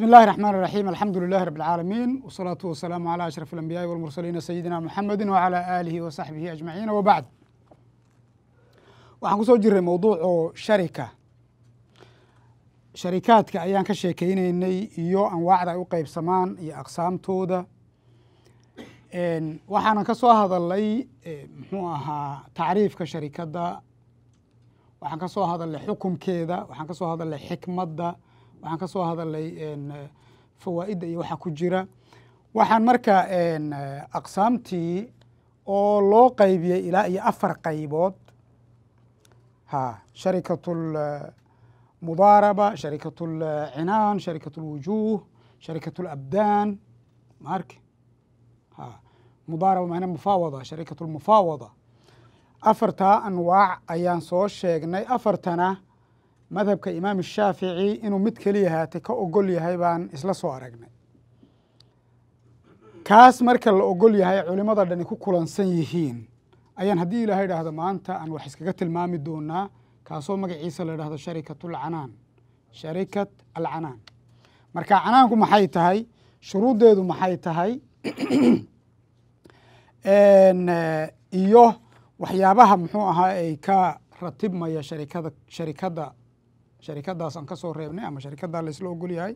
بسم الله الرحمن الرحيم الحمد لله رب العالمين والصلاة والسلام على أشرف الأنبياء والمرسلين سيدنا محمد وعلى آله وصحبه أجمعين وبعد waxaan kusoo jiray mowduucu sharika sharikaadka ayaan ka sheekeyneynay iyo anwaacda ay u qeybsamaan iyo aqsaamtooda waxaanan ka soo hadalay eh, muxuu ahaa tacriifka sharikadda waxaan ka soo hadalnay xukumkeeda waxaan ka soo hadalnay xikmadda waxaan ka soo hadalay fawaa'idda iyo waxaa ku jira waxaan marka aqsaamtii oo loo qaybiyey ilaa iyo afar qaybood ha sharikatulmudaaraba sharikatulcinaan sharikatulwujuuh sharikatulabdaan maarke ha mudaaraba maana mufaawada sharikatulmufaawada afartaa anwaac ayaan soo sheegnay afartana madhabka imaam shaafici inuu mid keliya haatay ka ogol yahay baan isla soo aragnay kaas marka la ogol yahay culimada dhani ku kulansan yihiin ayaan haddii ilaahay idhaahdo maanta aan wax iskaga tilmaami doonaa kaasoo magaciisa la idhahdo sharikatulcanaan sharikat alcanaan marka canaanku maxay tahay shuruuddeedu maxay tahay iyo waxyaabaha muxuu ahaa ay ka ratibmaya sharikada sharikadda sharikadaasaan kasoo reebnay ama sharikadaa laysla ogolyahay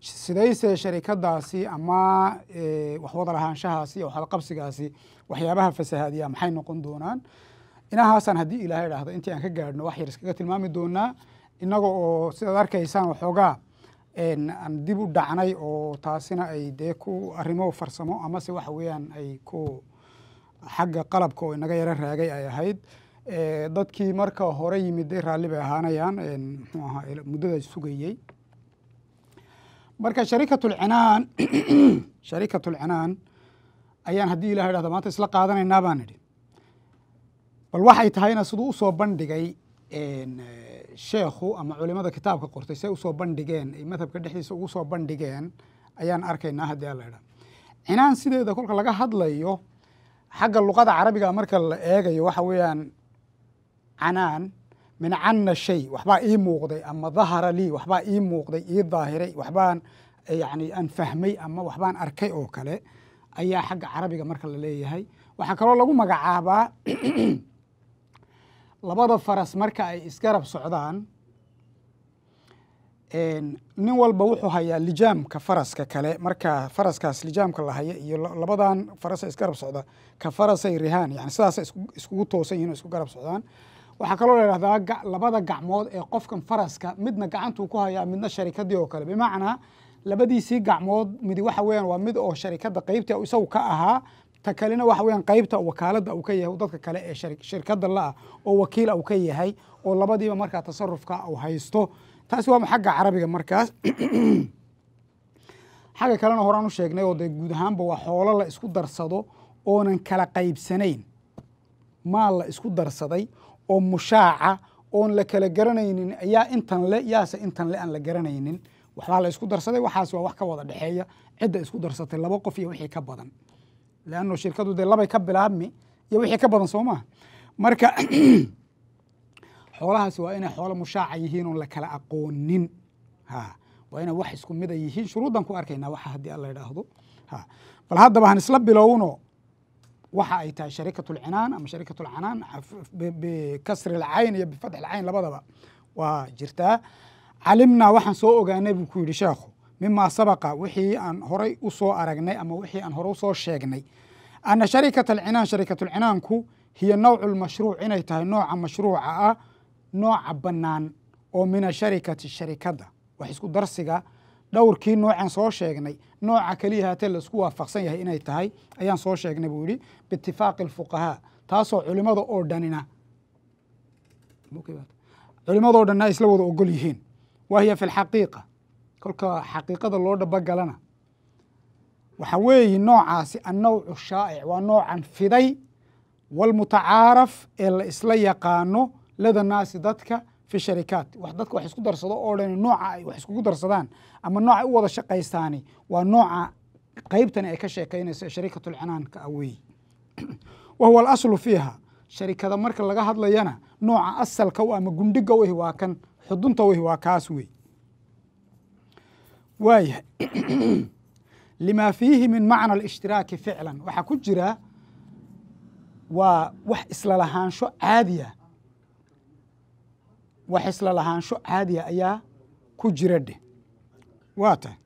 sidayse sharikadaasi ama eh, waxwada lahaanshahaasi iyo waxadaqabsigaasi waxyaabaha fasahaadiya maxay noqon doonaan inahaasaan haddii ilaahay idhaahdo intii aan ka gaadhno wax yar iskaga tilmaami doonaa inaga oo sidaad arkaysaan waxoogaa aan dib u dhacnay oo taasina ay dee ku arrimo farsamo amase waxa weeyaan ay ku xagga qalabka oo inaga yaro raagay ay ahayd dadkii marka hore yimid day raalli bay ahaanayaan muxuu ahaa muddada sugayey marka sharikatulcinaan sharikatulcinaan ayaan haddii ilaha hahda maanta isla qaadanaynaa baan idhi bal waxay tahayna siduu usoo bandhigay sheekhu ama culimada kitaabka qortay siay usoo bandhigeen ay madhabka dhexdiisa ugu soo bandhigeen ayaan arkaynaa haddii alla idha cinaan sideeda kolka laga hadlayo xagga luqada carabiga marka la eegayo waxa weeyaan canaan min cana shay waxbaa ii muuqday ama dahara lii waxbaa ii muuqday ii daahiray waxbaan yani aan fahmay ama waxbaan arkay oo kale ayaa xagga carabiga marka la leeyahay waxaa kaloo lagu magacaabaa labada faras marka ay isgarab socdaan nin walba wuxuu hayaa lijaamka faraska kale marka faraskaas lijaamka la haya iyo labadan farasa isgarab socda ka farasay rihaan yani sidaasay iskugu toosan yihin o isku garab socdaan waxaa kaloo ladhahdaa labada gacmood ee qofkan faraska midna gacantuu ku hayaa midna sharikadii oo kale bimacnaa labadiisii gacmood midi waxa weeyaan waa mid oo sharikadda qeybta isagu ka ahaa ta kalena waxa weeyaan qeybta wakaaladda uu ka yahay dadka kale ee shirkadda la ah oo wakiila ah uu ka yahay oo labadiiba markaa tasarufka uu haysto taasi waa xagga carabiga markaas xagga kalena horaan u sheegnay oo dee guud ahaanba waa xoolo la isku darsado oonan kala qaybsanayn maal la isku darsaday oo mushaaca oon la kala garanaynin ayaa intan le yaase intan le aan la garanaynin waxbaa la isku darsaday waxaas waa wax ka wada dhexeeya cidda isku darsatay laba qof iyo wixii ka badan leanno shirkadu dee labay ka bilaabmi iyo wixii ka badan soo marka xoolahaasi waa inay xoolo mushaaca yihiin oon la kala aqoonin ha waa inay wax isku mida yihiin shuruuddan ku arkayna waxa haddii alla idhaahdo ha bal haddaba han isla bilowno waxa ay tahay sharikatu lcinaan ama sharikatu lcanaan bikasri alcayn iyo bifatxi alcayn labadaba waa jirtaa calimnaa waxaan soo ogaanay buu ku yidhi sheekhu mimaa sabaqa wixii aan horay usoo aragnay ama wixii aan hore usoo sheegnay ana sharikata alcinaan sharikatulcinaanku hiyo nowc lmashruuc inay tahay nooca mashruuca ah nooca banaan oo min asharikati sharikadda wax isku darsiga dhowrkii noocaan soo sheegnay nooca keliya haatee laisku waafaqsan yahay inay tahay ayaan soo sheegnay buu yidhi biitifaaqi alfuqahaa taasoo culimmada oo dhanina culimmado dhanna ay isla wada ogol yihiin wa hiya fi alxaqiiqa kolka xaqiiqada loo dhabogalana waxa weeye noocaasi annawcu shaa'ic waa noocan fiday walmutacaaraf ee la isla yaqaano lada naasi dadka fi sharikaat wax dadka wax isku darsado oo dhan nooca ay wax iskugu darsadaan ama nooca u wada shaqaystaani waa nooca qaybtani ay ka sheekaynayso sharikatulcinaanka ah weeye wa huwa alaslu fiiha sharikada marka laga hadlayana nooca asalka u ama gundhiga wehi waa kan xudunta wehi waa kaas wey waayahay lima fiihi min macna alishtiraaki ficlan waxaa ku jira waa wax islalahaansho caadiya wax isla lahaansho caadiya ayaa ku jira dheh waa tahay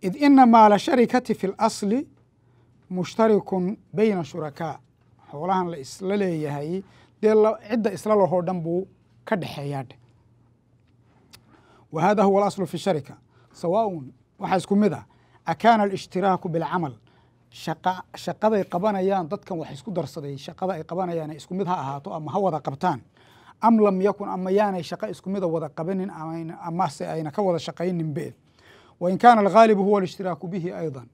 id ina maala sharikati fi اlasli mushtarikun bayna shurakaa xoolahan la isla leeyahay dee cidda isla lahoo dhan buu ka dhexeeyaa dheh wa hada huwa alaslu fi sharika sawaaun waxaa isku mid ah akaana alishtiraaku bilcamal shaqaday qabanayaan dadkan wax isku darsaday shaqada ay qabanayaan isku mid ha ahaato ama ha wada qabtaan am lam yakun ama yaanay shaqo isku mida wada qabanin amase ayna ka wada shaqaynin be wain kaana alghaalibu huwa alishtiraaku bihi aydan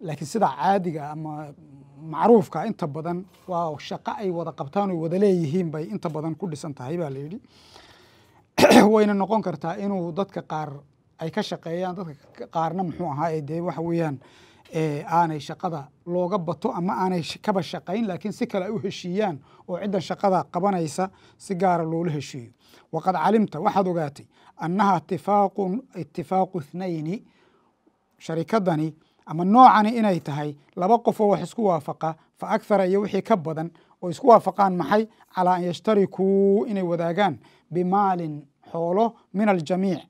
laakiin sida caadiga ama macruufka inta badan waa shaqo ay wada qabtaan oy wada leeyihiin bay inta badan ku dhisan tahay baa layidhi wayna noqon kartaa inuu dadka qaar ay ka shaqeeyaan dadka qaarna muxuu ahaa dee waxa weeyaan aanay shaqada looga bato ama aanay kaba shaqayn laakiin si kale ay u heshiiyaan oo cidda shaqada qabanaysa si gaara ah loola heshiiyo waqad calimta waxaad ogaatay annaha tifaaqun itifaaqu ithnayni sharikadani ama noocani inay tahay laba qof oo wax isku waafaqa fa akhara iyo wixii ka badan oo isku waafaqaan maxay calaa an yashtarikuu inay wadaagaan bimaalin xoolo min aljamiic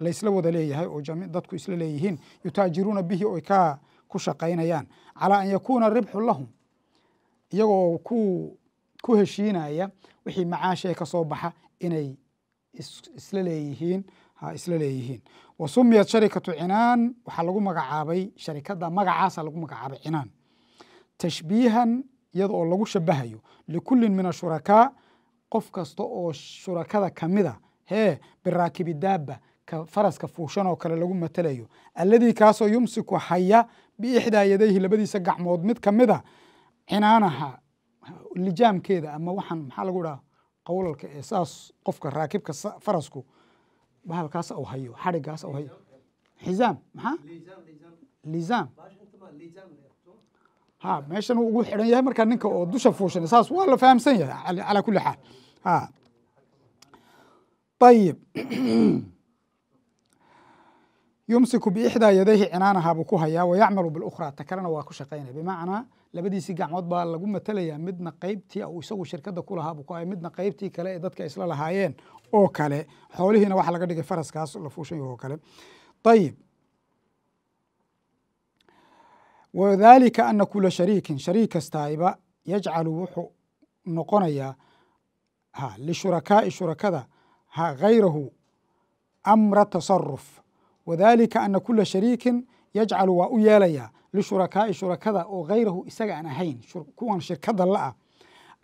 laysla wada leeyahay oo dadku isla leeyihiin yutaajiruuna bihi oy ka ku shaqaynayaan calaa an yakuuna ribxu lahum iyagoo ku ku heshiinaya wixii macaashee kasoo baxa inay isla leeyihiin ha isla leeyihiin wa sumiyat sharikatu cinaan waxaa lagu magacaabay sharikadda magacaasa lagu magacaabay cinaan tashbiihan iyada oo lagu shabahayo likullin min ashurakaa qof kasta oo shurakada kamida ah, hee biraakibi daaba ka faraska fuushan oo kale lagu matalayo alladii kaasoo yumsiku haya biixdaa yadayhi labadiisa gacmood mid kamid a cinaanaha lijaamkeeda ama waxaan maxaa lagu dhaha qowlalka ee saas qofka raakibka farasku bahalkaas u hayo xadhigaas u hayo xizaam maxaa lizaam ha meeshan uu ugu xidhan yahay markaa ninka oo dusha fuushan saas waa la fahamsan yahay calaa kuli xaal ha ayib yumsiku biixdaa yadayhi cinaanaha buu ku hayaa wayacmalu bilukhraa ta kalena waa ku shaqaynaya bimacnaa labadiisii gacmood baa lagu matelayaa midna qaybtii uu isagu shirkada kulahaa buu ku haya midna qaybtii kale ee dadka isla lahaayeen oo kale xoolihiina waxaa laga dhigay faraskaas lafuushan yaho kale ayib wadalika ana kula shariikin shariik kastaiba yajcalu wuxuu noqonayaa lishurakaa'i shurakada hayrahu amra tasaruf wadalika ana kula shariikin yajcalu waa u yeelaya lishurakaa'i shurakada oo hayrahu isaga aan ahayn kuwan shirkada la-ah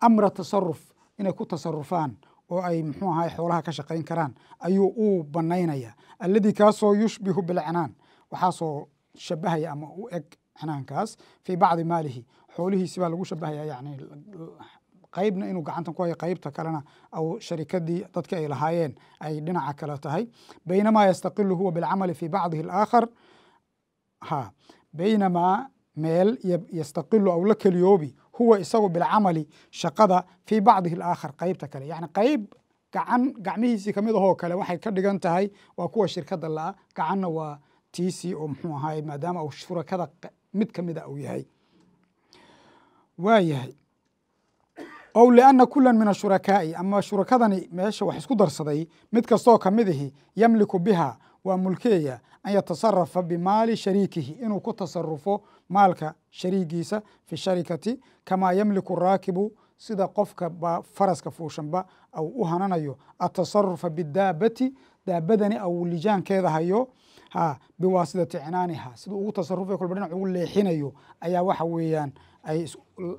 amra tasaruf inay ku tasarufaan oo ay muxuu ahay xoolaha ka shaqayn karaan ayuu uu banaynaya alladii kaasoo yushbihu bilcinaan waxaasoo shabahaya ama u eg cinaankaas fii bacdi maalihi xoolihiisi baa lagu shabahaya yani qaybna inuu gacanta ku hayo qaybta kalena au sharikadii dadka ay lahaayeen ay dhinaca kale tahay baynamaa yastaqilu huwa bilcamali fi bacdihi alaakhar ha baynamaa meel yastaqilu au la keliyoobi huwa isagu bilcamali shaqada fii bacdihi alaakhar qaybta kale yani qayb gacan gacmihiisii kamid ahoo kale waxay ka dhigan tahay waa kuwa shirkada la-a ah. gacanna waa tc oo muxuu ahaay maadaama uu shurakada mid kamida uu yahay waa yahay ow lianna kula min ashurakaai ama shurakadani meesha wax isku darsaday mid kastoo kamid ahi yamliku biha waa mulkeeya an yatasarafa bimaali shariikihi inuu ku tasarufo maalka shariigiisa fi sharikati kamaa yamliku raakibu sida qofka faraska fuushanba au u hananayo atasarufa bidaabati daabadani au lijaankeeda hayo ha biwaasidati cinaaniha siduu ugu tasarufay kolba dhinac ugu leexinayo ayaa waxa weeyaan ay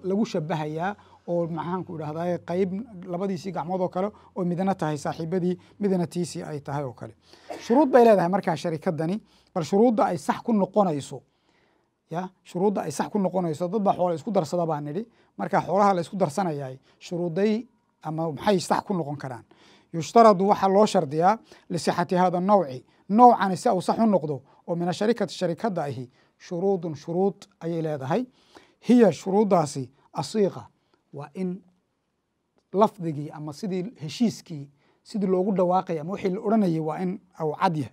lagu shabahayaa oo maxaanku idhahdaa qeyb labadiisii gacmood oo kale oo midna tahay saaxiibadii midna tiisii ay tahay oo kale shuruud bay leedahay markaa sharikadani bal shuruudda ay sax ku noqonayso ya shuruudda ay sax ku noqonayso dad baa xoola isku darsada baa nidhi marka xoolaha la isku darsanayay shuruuday ama maxay sax ku noqon karaan yushtaradu waxaa loo shardiyaa lisixati hada nowci noocani si au sax u noqdo oo min asharikati sharikadda ahi shuruudun shuruud ayay leedahay hiya shuruuddaasi asiiqa waa in lafdigii ama sidii heshiiskii sidii loogu dhawaaqay ama wixii la odhanayay waa in au cad yahay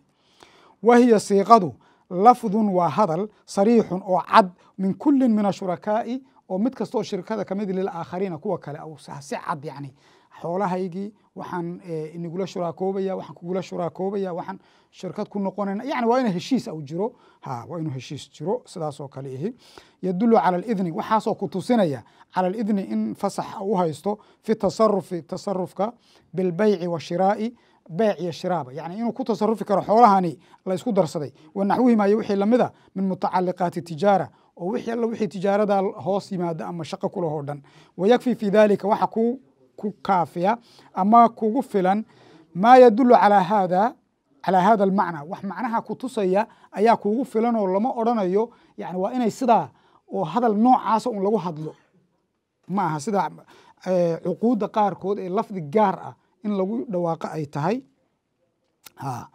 wa hiya siiqadu lafdun waa hadal sariixun oo cad min kulin min ashurakaai oo mid kasta oo shirkada kamid lilaakhariina kuwa kale si cad yani xoolahaygii waxaan eh, inagula shuraakoobaya waxaan kugula shuraakoobaya waxaan shirkad ku noqonayna yani waa inu heshiis au jiro ha waa inuu heshiis jiro sidaas kale ihi yadulu cala alidni waxaasoo ku tusinaya cala alidni in fasax u haysto fi tasarufi tasarufka bilbeyci washiraa'i beyc iyo shiraaba yani inuu ku tasarufi karo xoolahani la isku darsaday wanaxwihimaayo wixii lamida min mutacaliqaati tijaara oo wixii alla wixii tijaarada hoos yimaada ama shaqo kulahoo dhan wayakfi fi dalika waxa ku ku kaafiya ama kugu filan maa yadulu calaa haada calaa hada almacna wax macnaha ku tusaya ayaa kugu filan oo lama odrhanayo yani waa inay sidaa oo hadal noocaasa un lagu hadlo ma aha sida eh, cuquudda qaarkood ee lafdi gaar ah in lagu dhawaaqo ay tahay ha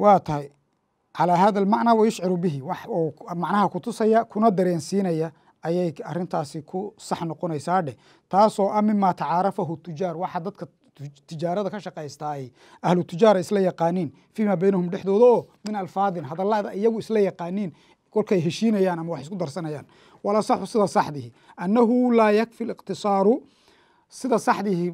waa tahay calaa haada almacna wayushciru bihi wax oo macnaha ku tusaya kuna dareensiinaya ayay arintaasi ku sax noqonaysaa dheh taasoo a ah mimaa tacaarafahu tujaar waxa dadka tijaarada ka shaqaysta ay ahlu tujaar isla yaqaaniin fiimaa beynahum dhexdooda oo min alfaadin hadallada iyagu isla yaqaaniin kolkay heshiinayaan ama wax isku darsanayaan walasaxu sida saxdihi annahu laa yakfi liqtisaaru sida saxdihi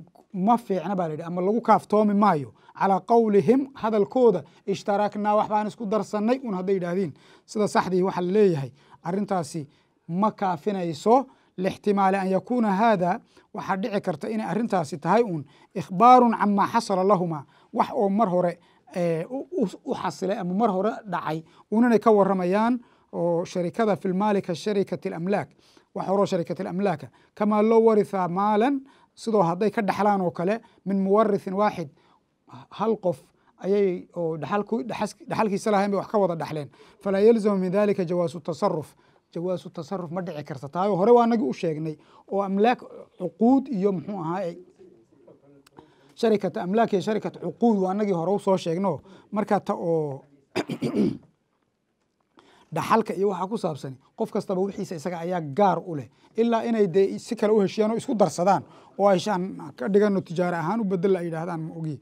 ma fiicna baa layihi ama lagu kaaftoomi maayo calaa qowlihim hadalkooda ishtaraknaa waxbaan isku darsanay un hadday yidhaahdeen sida saxdihi waxaa laleeyahay arintaasi ma kaafinayso lixtimaali an yakuuna haada waxaa dhici karta inay arintaasi tahay uun ikhbaarun camaa xasala lahuma wax oo mar hore eh, u xasilay ama mar hore dhacay unanay ka waramayaan oo sharikada fi lmaali ka sharikati alamlaak wax kamaa loo warihaa maalan sidoo hadday ka dhexlaan oo kale min muwarithin waaxid hal qof ayay oo dhexalkiisa lahayn bay wax ka wada dhexleen falaa yalzamu min dalika jawaasu tasaruf jawaasu tasaruf ma dhici karta taayo hore waa nagii u sheegnay oo amlaak cuquud iyo muxuu ahaa sharikat amlaak iyo sharikat cuquud waa nagii hore usoo sheegno marka ta oo dhaxalka iyo waxaa ku saabsan qof kastaba wixiisa isaga ayaa gaar u leh ilaa inay dee si kale u heshiyaan oo isku darsadaan oo ay shaan ka dhigano tijaaro ahaan u bedel ay yidhaahdaan ma ogi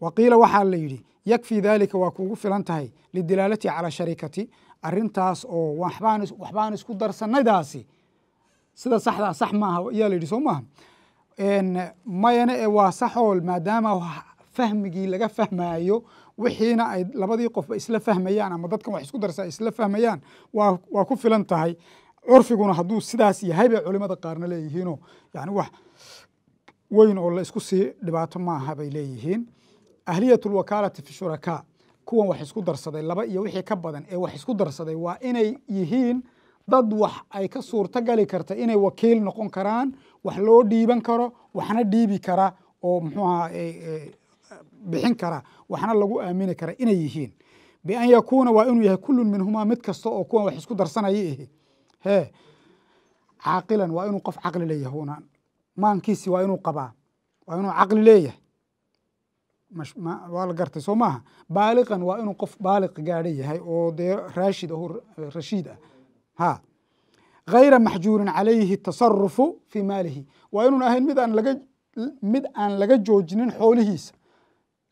waqiila waxaa la yidhi yakfii daalika waa kuugu filan tahay lidilaalati calaa sharikati arintaas oo waxbaan isku darsanaydaasi sida saxdaa sax maaha yaa layidhi soo maaha mayana ee waa saxool maadaama fahmigii laga fahmaayo wixiina ay labadii qofba isla fahmayaan ama dadkan wax isku darsa isla fahmayaan waa waa ku filan tahay curfiguna hadduu sidaas yahay bay culimada qaarna leeyihiinoo yani wax weyn oo la isku sii dhibaato maaha bay leeyihiin ahliyat lwakaalati fi shurakaa kuwan wax isku darsaday laba iyo wixii ka badan ee wax isku darsaday waa inay yihiin dad wax ay ka suurtogali karta inay wakiil noqon karaan wax loo dhiiban karo waxna dhiibi kara oo muxuuaha eh, eh, bixin kara waxna lagu aamini kara inay yihiin bian yakuuna waa inuu yahay kulun minhumaa mid kasta oo kuwan wax isku darsanaya ihi he caaqilan waa inuu qof caqli leeyahay unan maankiisi waa inuu qabaa waa inuu caqli leeyahay waa la gartay soo maaha baaliqan waa inuu qof baaliq gaadha yahay oo dee raashid aho eh, rashiid ah ha hayra maxjuurin calayhi tasarufu fii maalihi waa inuun ahayn mid aan laga mid aan laga joojinin xoolihiisa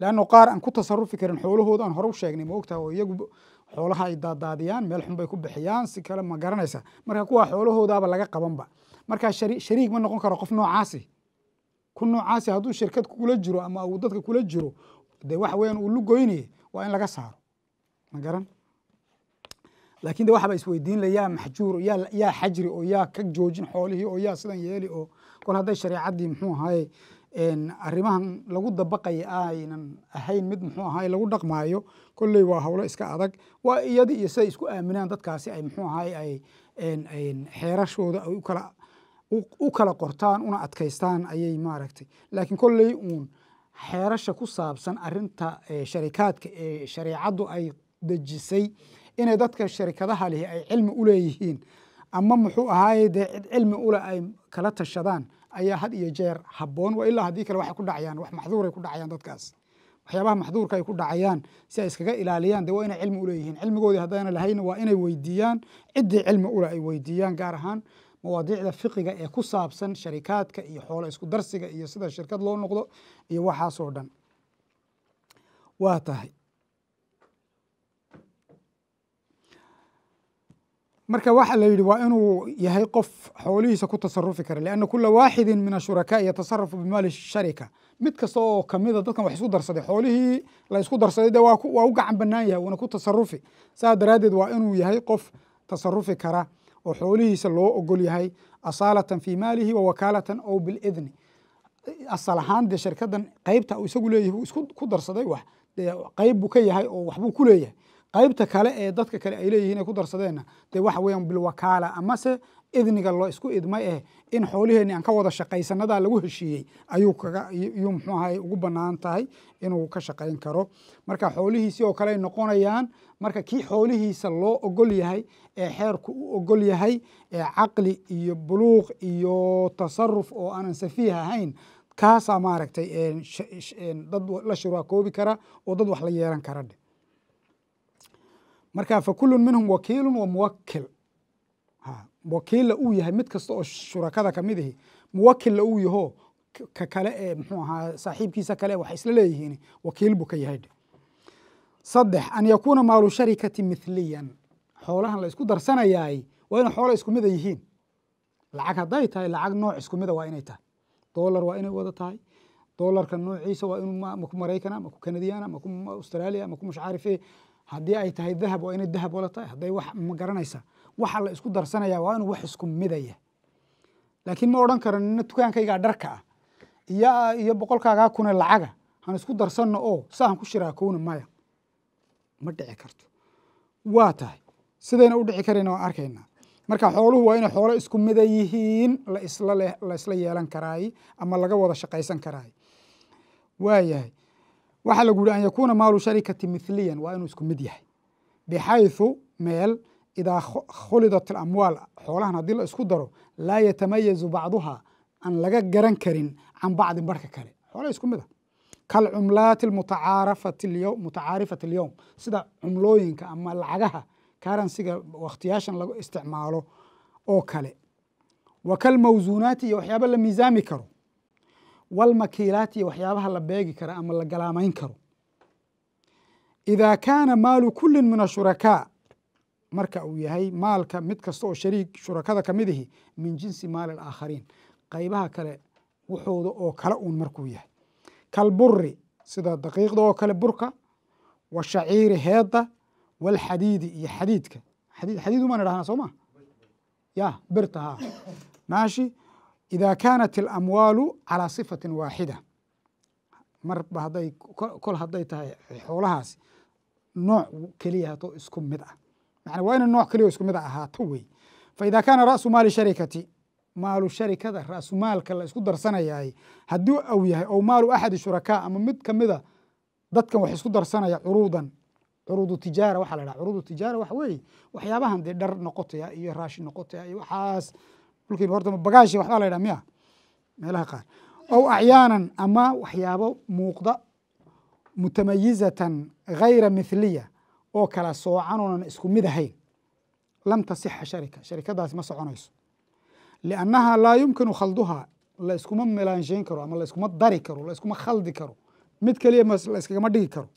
leanno qaar aan ku tasarufi karin xoolahooda aan hore u sheegnay ma ogtaha oo iyagu xoolaha ay daadaadiyaan meel xun bay ku bixiyaan si kale ma garanaysa marka kuwa xoolahoodaaba laga qabanba marka shariig ma noqon karo qof noocaasi ku noocaasi hadduu shirkad kula jiro ama uu dadka kula jiro de waxa weyaan uu lugoynaya waa in laga saaro magaran lakin de waxa ba isweydiinla yaa maxjuur yaa yaa xajri oo yaa ka joojin xoolihii oo yaa sidan yeeli oo kol hadday shareecaddii muxuu ahaye arrimahan lagu dabaqaya aynan ahayn mid muxuu ahaye lagu dhaqmaayo kolley waa howlo iska adag waa iyadi iyo siday isku aaminaan dadkaasi ay muxuu ahaye ay xeerashooda ay u kala u kala qortaan una adkaystaan ayay maaragtay laakiin kolley uun xeerasha ku saabsan arinta sharikaadka ee shareecaddu ay dejisay inay dadka sharikadaha lihi ay cilmi u leeyihiin ama muxuu ahaaye dee cid cilmi ule ay kala tashadaan ayaa had iyo jeer habboon wa ilaa haddii kale waxay ku dhacayaan wax maxduuray ku dhacayaan dadkaas waxyaabaha maxduurka ay ku dhacayaan si ay iskaga ilaaliyaan de waa inay cilmi uleeyihiin cilmigoodii haddayna lahayna waa inay weydiiyaan ciddii cilmi ule ay weydiiyaan gaar ahaan mawaadiicda fiqiga ee ku saabsan sharikaadka iyo xoolo isku darsiga iyo sida shirkad loo noqdo iyo waxaasoo dhan waa tahay marka waxaa la yidhi waa inuu yahay qof xoolihiisa ku tasarufi kara lianna kula waaxidin min ashurakaa yatasarafu bimaali sharika mid kasta oo kamida dadkan wax isku darsaday xoolihii la isku darsaday de waa u gacan banaan yahay wuuna ku tasarufi saa daraaddeed waa inuu yahay qof tasarufi kara oo xoolihiisa loo ogol yahay asaalatan fii maalihi wa wakaalatan ow bilidni asal ahaan dee shirkadan qaybta uu isagu leeyahay uu isku ku darsaday wax dee qayb buu ka yahay oo waxbuu ku leeyahay qaybta kale ee dadka kale ay leeyihiin ay ku darsadeenna dee waxa weeyaan bilwakaala amase idniga loo isku idmay eh in xooliheenni aan ka wada shaqaysanadaa lagu heshiiyey ayuu kaga yuu muxuu ahay ugu banaan tahay inuu ka shaqayn karo marka xoolihiisi oo kale noqonayaan marka kii xoolihiisa loo ogol yahay ee xeerku u ogol yahay ee caqli iyo buluuq iyo tasaruf oo aanan safiih ahayn kaasaa maaragtay dad la shurwaakoobi kara oo dad wax la yeelan kara marka fa kulun minhum wakiilun wa muwakil wakiilla uu yahay mid kasta oo shurakada kamid ahi muwakilla uu yaho ka kale ee eh, mxuu ahaa saaxiibkiisa kale waxay isla leeyihiin wakiil buu ka yahay saddex an yakuuna maalu sharikati mithliyan xoolahan la isku darsanayaay waa inay xoola isku mida yihiin lacag hadday tahay lacag nooc isku mida waa inay tahay dolar waa inay wada tahay dolarka noociisa waa inuu maku maraykana maku kanadiyana maku australia maku mashcaarife haddii ay tahay dahab waa inay dahab wala tahay hadday wax ma garanaysaa waxa la isku darsanaya waa inuu wax isku midaya laakiin ma odhan karo nina dukaankaygaa dharka ah iyo iyo boqolkaagaa kuna lacaga han isku darsanno oo saahan ku shiraakowna maya ma dhici karto waa tahay sidayna u dhici karayna waan arkaynaa marka xooluhu waa inay xoolo isku mida yihiin laisla yeelan karaay ama laga wada shaqaysan karaay waayahay waxaa lagu yihi an yakuuna maalu sharikati mithliyan waa inuu isku mid yahay bixaythu meel idaa khulidat alamwaal xoolahan haddii la isku daro laa yatamayazu bacduha aan laga garan karin can bacdin barhka kale xoolaha isku mid a mutacaarifati alyowm sida cumlooyinka ama lacagaha karansiga wakhtiyaashan lagu isticmaalo oo kale wa kalmawsuunaati iyo waxyaaba la miisaami karo walmakiilaati iyo waxyaabaha la beegi karo ama la galaamayn karo idaa kaana maalu kullin min ashurakaa marka uu yahay maalka mid kasta oo shariik shurakada kamid ahi min jinsi maali alaakhariin qaybaha kale waxooda oo kale uun markuu yahay kalburi sida daqiiqda oo kale burka wa shaciiri heedda walxadiidi iyo xadiidka xadiid umaan idhahnaa soo ma ya birta ha naashi idaa kaanat alamwaalu calaa sifatin waaxida marba hadday kol hadday tahay xoolahaasi nooc keliya hato isku mid ah yani waa ina nooc keliya isku mid a ahaato wey fa idaa kaana ra'su maali sharikati maalu sharikada raasumaalka la isku darsanayaay hadduu aw yahay ou maalu axadi shurakaa ama mid kamida dadkan wax isku darsanaya curuudan curuudu tijaara waxaa la dhaha curuudu tijaara waxa weeye waxyaabahan dee dhar noqotaya iyo raashi noqotaya iyo waxaas dhulkiiba horta bagaashi waxbaa la yidhaha miya meelaha qaar ow acyaanan ama waxyaabo muuqda mutamayizatan gayra mithliya oo kala soocan isku mid ahayn lam tasixa sharika sharikadaasi ma soconayso liannaha laa yumkinu khalduhaa la iskuma milaanshayn karo ama la dari karo la khaldi karo mid keliya la dhigi karo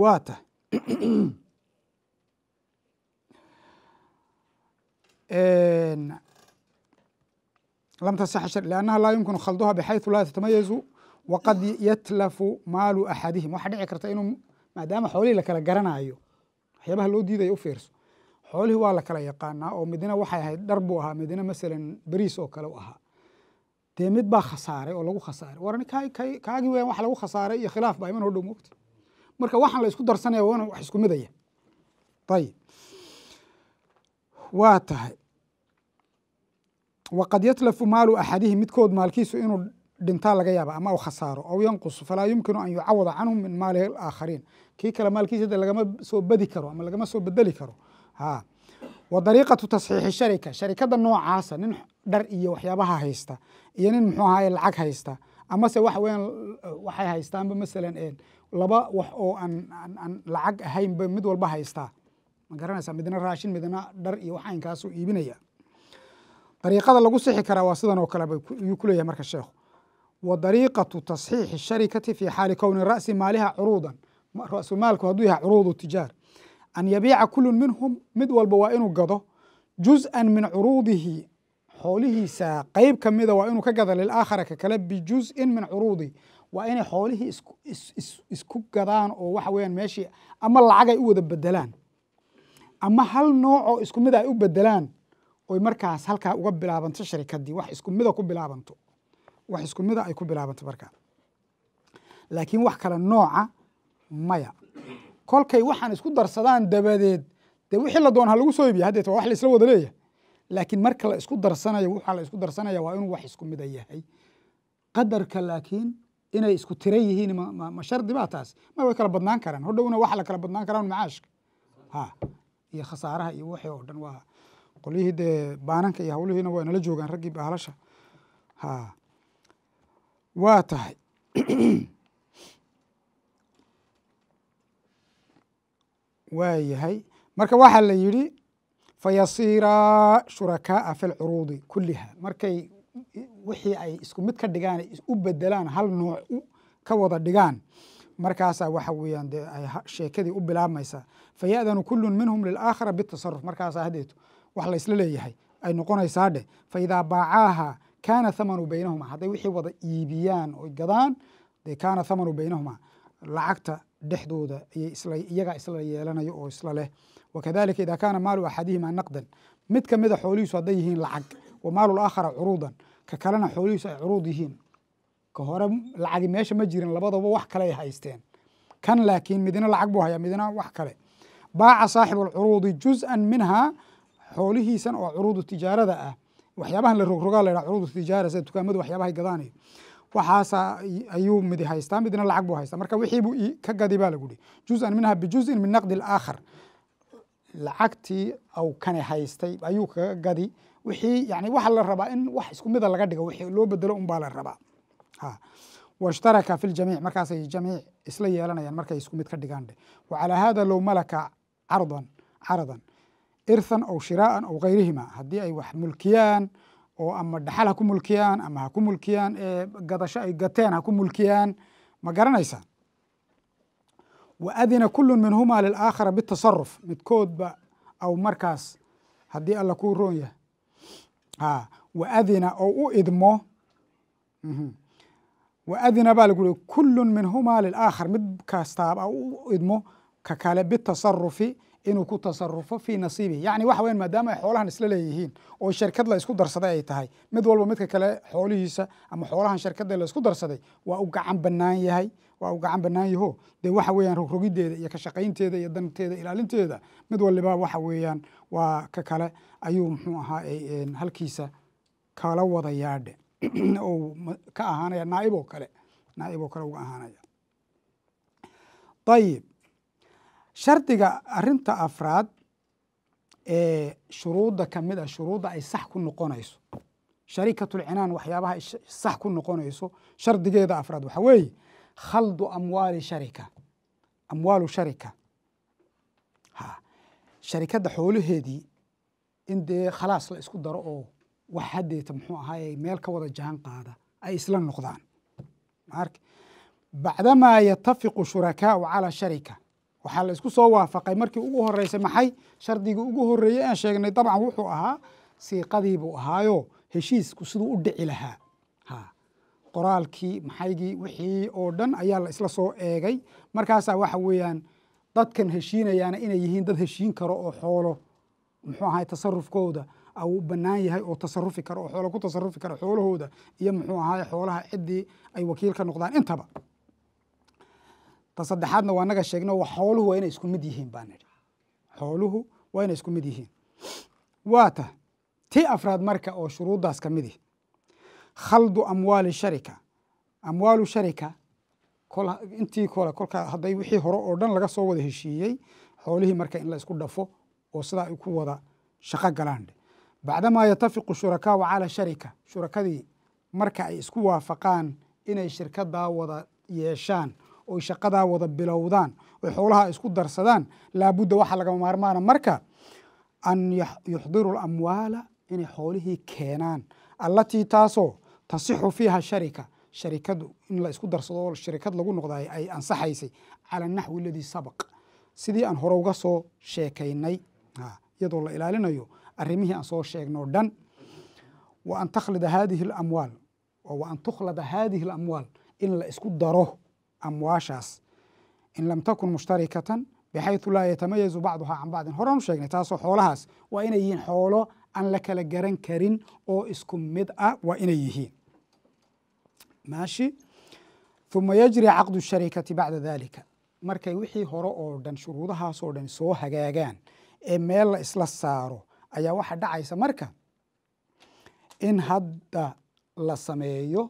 waa ta lm tasixa lannaha laa yumkinu khalduha bxayثu laa tatamayazu waqad yatlafu maalu axadihim waxaa dhici karta inuu maadaama xoolihii lakala garanayo waxyaabaha loo diidaya u fiirso xoolihii waa la kala yaqaanaa oo midna waxay ahayd dhar buu ahaa midna masalan beriis oo kale u ahaa dee mid baa khasaaray oo lagu khasaaray warni kaagii weyan wax lagu khasaaray iyo khilaaf baa iman hordhow moogta marka waxaan la isku darsanaya waana wax isku midaya ayib waa tahay waqad yatlafu maalu axadihi midkood maalkiisu inuu dhintaa laga yaaba ama u khasaaro aw yanqusu falaa yumkinu an yucawada canhum min maalihi alaakhariin kii kale maalkiisa de lagama soo badi karo ama lagama soo bedeli karo ha wa dariiqatu tasxiixi sharika sharikada noocaasa nin dhar iyo waxyaabaha haysta iyo nin muxuu ahaye lacag haysta amase waxa weyan waxay haystaanba masalan laba wax oo aan lacag ahaynba mid walba haystaa ma garanaysaa midna raashin midna dhar iyo wax iibinaya dariiqada lagu sixi karaa waa sidan oo kale ayuu kuleeyahay marka sheekhu wa dariiqatu tasxiixi sharikati fi xaali kowni ra'si maaliha curuudan ra-sumaalku hadduu yahay curuudu tijaar an yabiica kulu minhum mid walba waa inuu gado juz-an min curuudihi xoolihiisa qeyb ka mida waa inuu ka gada lilaakhara ka kale bijuz-in min curuudi waa inay xoolihii isku gadaan oo waxa weyaan meeshii ama lacag ay u wada bedelaan ama hal noocoo isku mid ay u bedelaan oy markaas halkaa uga bilaabanto sharikadii wax isku mida ku bilaabanto wax isku mida ay ku bilaabanto markaa laakiin wax kale nooca maya kolkay waxaan isku darsadaan dabadeed dee wixii la doon ha soo iibiya hadeet waa wax laisla wada leeyahay laakiin marka la isku darsanayo waxaa la isku darsanaya waa inuu wax isku mida yahay qadarka laakiin inay isku tira yihiin ma shardi baa taas ma way kala badnaan karaan hodhowna waxa la kala badnaan karaan macaashka ha iyo khasaaraha iyo waxii oo dhan waa qolyihii dee baananka iyo hawlihiina waa nala joogaan raggii bahlasha ha waa tahay waa marka waxaa la yidhi fayasiiraa shurakaa'a fi lcuruudi kuliha markay wixii ay isku mid ka dhigaan u bedelaan hal nooc ka wada dhigaan markaasaa waxa weeyaan dee ay sheekadii u bilaabmaysaa faya'danu kulun minhum lilaakhara bitasaruf markaasaa haddeeto wax laysla leeyahay ay noqonaysaa dheh faidaa baacaaha kaana thamanu baynahuma hadday wixii wada iibiyaan oy gadaan dee kaana thamanu baynahumaa lacagta dhexdooda iyagaa isla yeelanaya oo isla leh wakadalika ida kaana maalu axadihima naqdan mid ka mida xoolihiisu hadday yihiin lacag wa maalul curuudan ka kalena xoolihiisu ay curuud yihiin ka hore lacagi meesha ma jirin labadaba wax kale ay haysteen kan laakiin midna lacag buu hayaa midna wax kale baaca saaxibuulcuruudi juz-an minhaa xoolihiisan oo curuudu tijaarada ah waxyaabahan la rogrogaa la yidhaha curuudu tijaara sida dukaamadu waxyaabahay gadaanayo waxaasa ayuu midi haystaa midna lacag buu haystaa marka wixiibuu ka gadi baa lagu hi juzan minha bijuzin min naqdi اlaakhar lacagtii au kani haystay ayuu kaga gadi wixii yani waxa la rabaa in wax isku mida laga dhigo wixii loo bedelo unbaa la rabaa washtaraka fi ljamiic markaasay jamiic isla yeelanayaan markay isku mid ka dhigaan dheh wacalaa hada low malaka cardan caradan irhan aw shiraa'an aw gayrihima haddii ay wax mulkiyaan oo ama dhaxal ha ku mulkiyaan ama ha ku mulkiyaan gadasho ay gateen ha ku mulkiyaan ma garanaysaa wa adina kullu minhuma lilaakhara bitasaruf midkoodba aw markaas haddii alla kuu roon yahay a wa adina oo u idmo mhm, wa adina baa lagu uri kullu minhuma lilaakhar mid kastaaba u idmo ka kale bitasarufi inuu ku tasarufo fii nasiibihi yani waxa weyan maadaama ay xoolahan isla leeyihiin oo shirkad la isku darsaday ay tahay mid walba midka kale xoolihiisa ama xoolahan shirkadda la isku darsaday waa u gacan banaan yahay waa u gacan banaan yaho dee waxa weeyaan rogrogideeda iyo kashaqaynteeda iyo danteeda ilaalinteeda mid waliba waxa weeyaan waa ka kale ayuu muxuu ahaa eh, halkiisa kala wada yaadhe ou ka ahaanaya naaib oo kale naaib oo kale uga ahaanaya ayib shardiga arinta afraad ee shuruudda kamid mid ah shuruudda ay sax ku noqonayso sharikatulcinaan waxyaabaha sax ku noqonayso shardigeeda afraad waxaa weeye khaldu amwaali sharika amwaalu sharika ha sharikadda xoolaheedii in dee khalaas la isku daro oo wax haddeeta muxuu ahaaye meel ka wada jaan qaada ay isla noqdaan bacdamaa yatafiqu shurakaau calaa sharika waxaa la isku soo waafaqay markii ugu horeysay maxay shardigii ugu horeeyey aan sheegnay dabcan wuxuu ahaa siiqadii buu ahaayo heshiisku siduu u dhici lahaa ha qoraalkii maxaygii wixii oo dhan ayaa la isla soo eegay markaasaa waxa weeyaan dadkan heshiinayaana inay yihiin dad heshiin karo oo xoolo muxuu ahay tasarufkooda u bannaan yahay oo tasarufi karo oo xoolo ku tasarufi karo xoolahooda iyo muxuu ahay xoolaha ciddii ay wakiil ka noqdaan intaba ta saddexaadna waa naga sheegno xooluhu waa inay isku mid yihiin baan nidhi xooluhu waa inay isku mid yihiin waa ta tii afraad marka oo shuruuddaas ka midi ah, khaldu amwaali sharika amwaalu sharika intii kole kolkaa hadday wixii hore oo dhan laga soo wada heshiiyey xoolihii marka in la isku dhafo oo sidaa ay ku wada shaqo galaan bacdamaa yatafiqu shurakaau calaa sharika shurakadii marka ay isku waafaqaan inay shirkadaa wada yeeshaan oy shaqadaa wada bilowdaan oy xoolaha isku darsadaan laabudda waxaa lagama maarmaana marka an yuxdiru lamwaala inay xoolihii keenaan allatii taasoo tasixu fiiha sharika sharikadu in la isku darsado oo sharikad lagu noqdaay ay ansaxaysay cala anaxwi aladii sabaq sidii aan hore uga soo sheekaynay iyadoo la ilaalinayo arrimihii aan soo sheegnoo dhan wa an takhlida haadihi alamwaal wa an tukhlada haadihi alamwaal in la isku daro amwaashaas in lam takun mushtarikatan bxayثu laa yatamayazu bacduhaa can bacdin horaan u sheegnay taasoo xoolahaas waa inay yihiin xoolo aan la kala garan karin oo isku mid ah waa inay yihiin maashi uma yajri caqdu sharikati bacda dalika markay wixii hore oo dhan shuruudahaasoo dhan soo hagaagaan ee meel la isla saaro ayaa waxa dhacaysa marka in hadda la sameeyo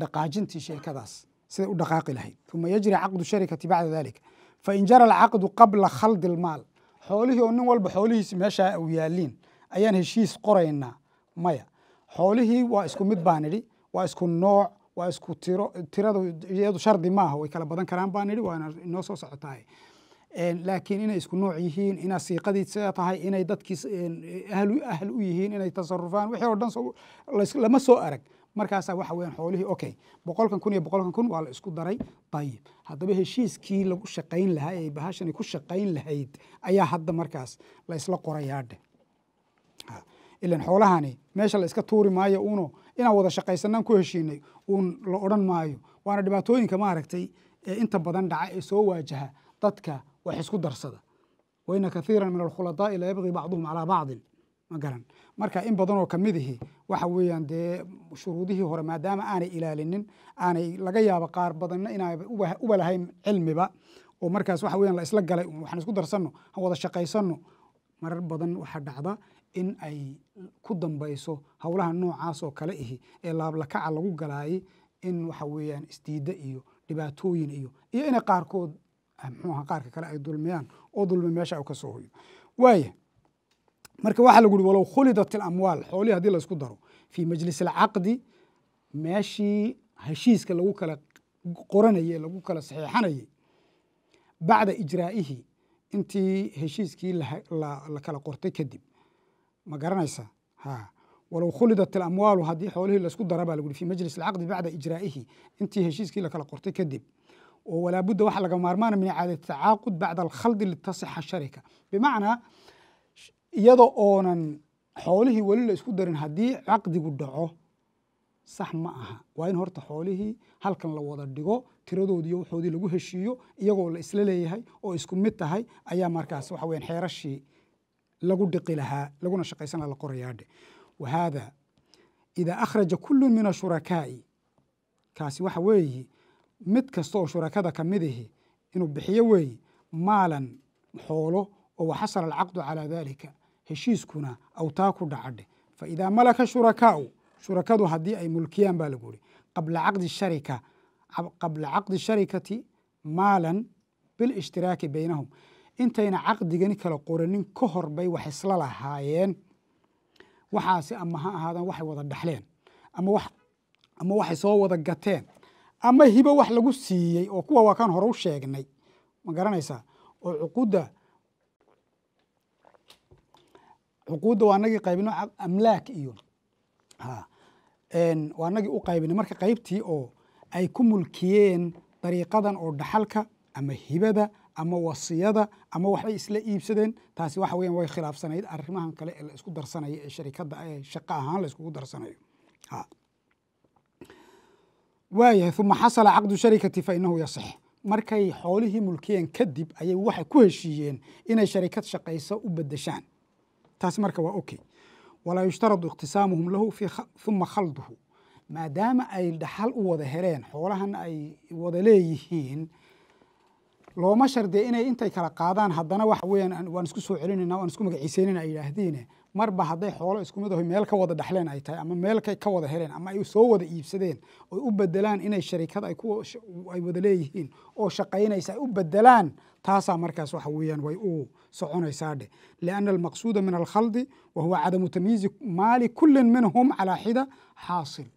dhaqaajintii sheekadaas siday u dhaqaaqi lahayd uma yajri caqdu sharikati bacda dalika fain jara alcaqdu qabla khaldi lmaal xoolihii oo nin walba xoolihiisi meeshaa u yaaliin ayaan heshiis qoraynaa maya xoolihii waa isku mid baan idhi waa isku nooc waa isku tiro tiradu iyadu shardi maaha way kala badan karaan baan idhi waana inoo soo socotaaye laakiin inay isku nooc yihiin inaa siiqadii sida tahay inay dadkii ahl u yihiin inay tasarufaan wixii oo dhan lama soo arag markaasa waxa weyan xoolihii okay boqolkan kun iyo boqolkan kun waa la isku daray dayib haddaba heshiiskii lagu shaqayn lahaa ee bahashani ku shaqayn lahayd ayaa hadda markaas laysla isla qorayaa ilan xoolahani meesha la tuuri maayo uno inaan wada shaqaysanaan ku heshiinay uun la odhan maayo waana dhibaatooyinka maaragtay ee inta badan dhaca ee soo waajaha dadka wax isku darsada waina kathiira min alkhuladaai la yabgii bacduhum calaa bacdin magaran marka in badan oo kamid ihi waxa weeyaan dee shuruudihii hore maadaama aanay ilaalinin aanay laga yaabo qaar badanna inaa uba lahayn cilmiba oo markaas waxa weyan la galay waxaan isku darsanno han wada shaqaysanno marar badan waxaa dhacda in ay ku dambayso howlaha noocaas oo kale ihi ee laablakaca lagu galaayay in waxa weeyaan isdiidda iyo dhibaatooyin iyo iyo inay qaarkood ah, muxuaha qaarka kale ay dulmiyaan oo dulmi meesha u ka soo hoyo waaya marka waxaa lagu uhi walow khulidat ilamwaal xoolihi hadii laisku daro fii majlis alcaqdi meeshii heshiiska lagu kala qoranayey lagu kala saxiixanayey bacda ijraa'ihi intii heshiiskii la kala qortay kadib ma garanaysa ha walow khulidat ilamwaalu haddii xoolihii laisku dara baa laguhi fi majlis alcaqdi bacda ijraa'ihi intii heshiiskii la kala qortay kadib oo walaa budda waxa laga maarmaana min icaadati tacaaqud bacda alkhaldi litaصixa sharika bimacnaa iyada oonan xoolihii weli la isku darin haddii caqdigu dhaco sax ma aha waa in horta xoolihii halkan la wada dhigo tiradoodii waxoodii lagu heshiiyo iyagoo la isla leeyahay oo isku mid tahay ayaa markaas waxa weyan xeerashii lagu dhiqi lahaa laguna shaqaysana la qorayaadhe wa idaa akhraja kullu min ashurakaa'i kaasi waxa weeye mid kasta oo shurakada ka mid inuu bixiyo weeye maalan xoolo oo waxasala alcaqdu calaa dalika heshiiskuna awtaa ku dhacadhe fa idaa malaka shurakaau shurakadu haddii ay mulkiyaan baa lagu uri qabla caqdi sharika qabla caqdi sharikati maalan bilishtiraaki baynahum intayna caqdigani kala qoranin ka hor bay wax isla lahaayeen waxaasi ama ha ahaadaan waxay wada dhexleen ama wax ama waxay soo wada gateen ama hibo wax lagu siiyey oo kuwa waa kan hore u sheegnay ma garanaysaa oo cuqudda cuquudda waa nagii qaybina amlaak iyo waa nagii u qaybinay marka qaybtii oo ay ku mulkiyeen dariiqadan oo dhaxalka ama hibada ama wasiyada ama waxbay isla iibsadeen taasi waxa weyan way khilaafsanayd arrimahan kale ee la isku darsanayo ee sharikadda shaqa ahaan la iskugu darsanayo waayahay uma xasala caqdu sharikati fainahu inahu yasex markay xoolihii mulkiyeen kadib ayay waxay ku heshiiyeen inay sharikad shaqayso u bedeshaan taas marka waa okay walaa yushtaradu iqtisaamuhum lahu uma khalduhu maadaama ay dhaxal u wada heleen xoolahan ay wada leeyihiin looma shardiya inay intay kala qaadaan haddana waxa weyaan waan isku soo celinayna waan isku magaciisaynayna ay yidhaahdiine marba hadday xoolo isku mid aho meel ka wada dhexleen ay tahay ama meel ka wada heleen ama ay soo wada iibsadeen oy u bedelaan inay sharikad ay wada leeyihiin oo shaqaynaysa ay u bedelaan taasaa markaas waxa weeyaan way u soconaysaa dheh lianna almaqsuuda min alkhaldi wa huwa cadamu tamyiizi maali kullin minhum calaa xida xaasil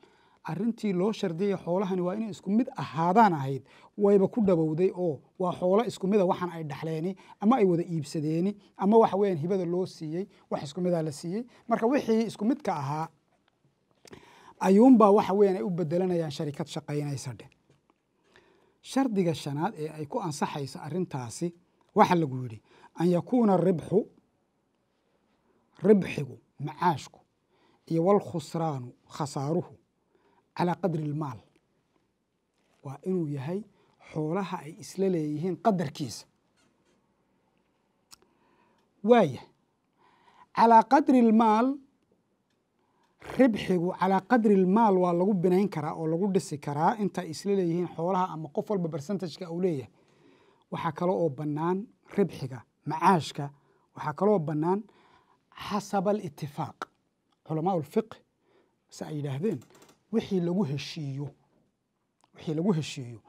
arintii loo shardiyay xoolahani waa inay isku mid ahaadaan ahayd wayba ku dhabowday oo waa xoolo isku mida waxan ay dhaxleeni ama ay wada iibsadeeni ama waxa weeyaan hibada loo siiyey wax isku midaa la siiyey marka wixii isku midka ahaa ayuunbaa waxa weeyaan ay u bedelanayaan sharikad shaqaynaysa dheh shardiga shanaad ee ay ku ansaxayso arintaasi waxaa lagu yidhi an yakuuna ribxu ribxigu macaashku iyo walkhusraanu khasaaruhu calaa qadri ilmaal waa inuu yahay xoolaha ay isla leeyihiin qadarkiisa waaya calaa qadri lmaal ribxigu calaa qadri lmaal waa lagu binayn karaa oo lagu dhisi karaa inta isla leeyihiin xoolaha ama qof walba bersentageka uu leeyahay waxaa kale oo banaan ribxiga macaashka waxaa kaleoo banaan xasab alitifaaq culamaa ulfiqh se ay yidhaahdeen wixii lagu heshiiyo wixii lagu heshiiyo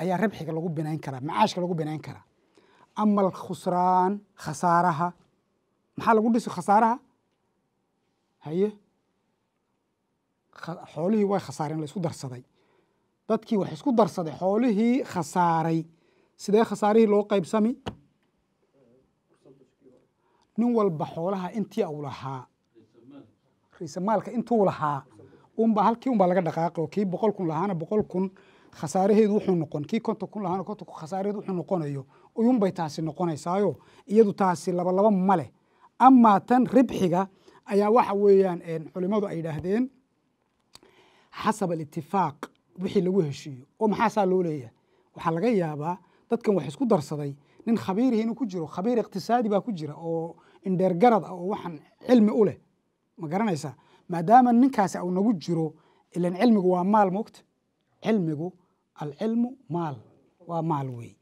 ayaa ribxiga lagu binayn karaa macaashka lagu binayn karaa ama alkhusraan khasaaraha maxaa lagu dhisi khasaaraha haye xoolihii waa khasaareen la darsaday dadkii wax isku darsaday xoolihii khasaaray sidee khasaarihii loo qaybsami nin walba xoolaha intii u lahaa riisamaalka intuu lahaa unba halkii unbaa laga dhaqaaqi kii boqol kun lahaana boqol kun khasaaraheedu wuxuu noqon kii konton kun lahaana konton kun khasaaraheedu wuxuu noqonayo uyunbay taasi noqonaysaayo iyadu taasi laba laba ama tan ribxiga ayaa waxa weeyaan culimmadu ay yidhaahdeen xasab alitifaaq wixii lagu heshiiyo oo maxaasaa loo leeyahay waxaa laga yaabaa dadkan wax isku darsaday nin khabiirihi inuu ku jiro khabiir iqtisaadi baa ku jira oo indheergarad ah oo waxaan cilmi u leh ma garanaysaa maadaama ninkaasi au nagu jiro ilan cilmigu waa maal mogta cilmigu alcilmu maal waa maal weeye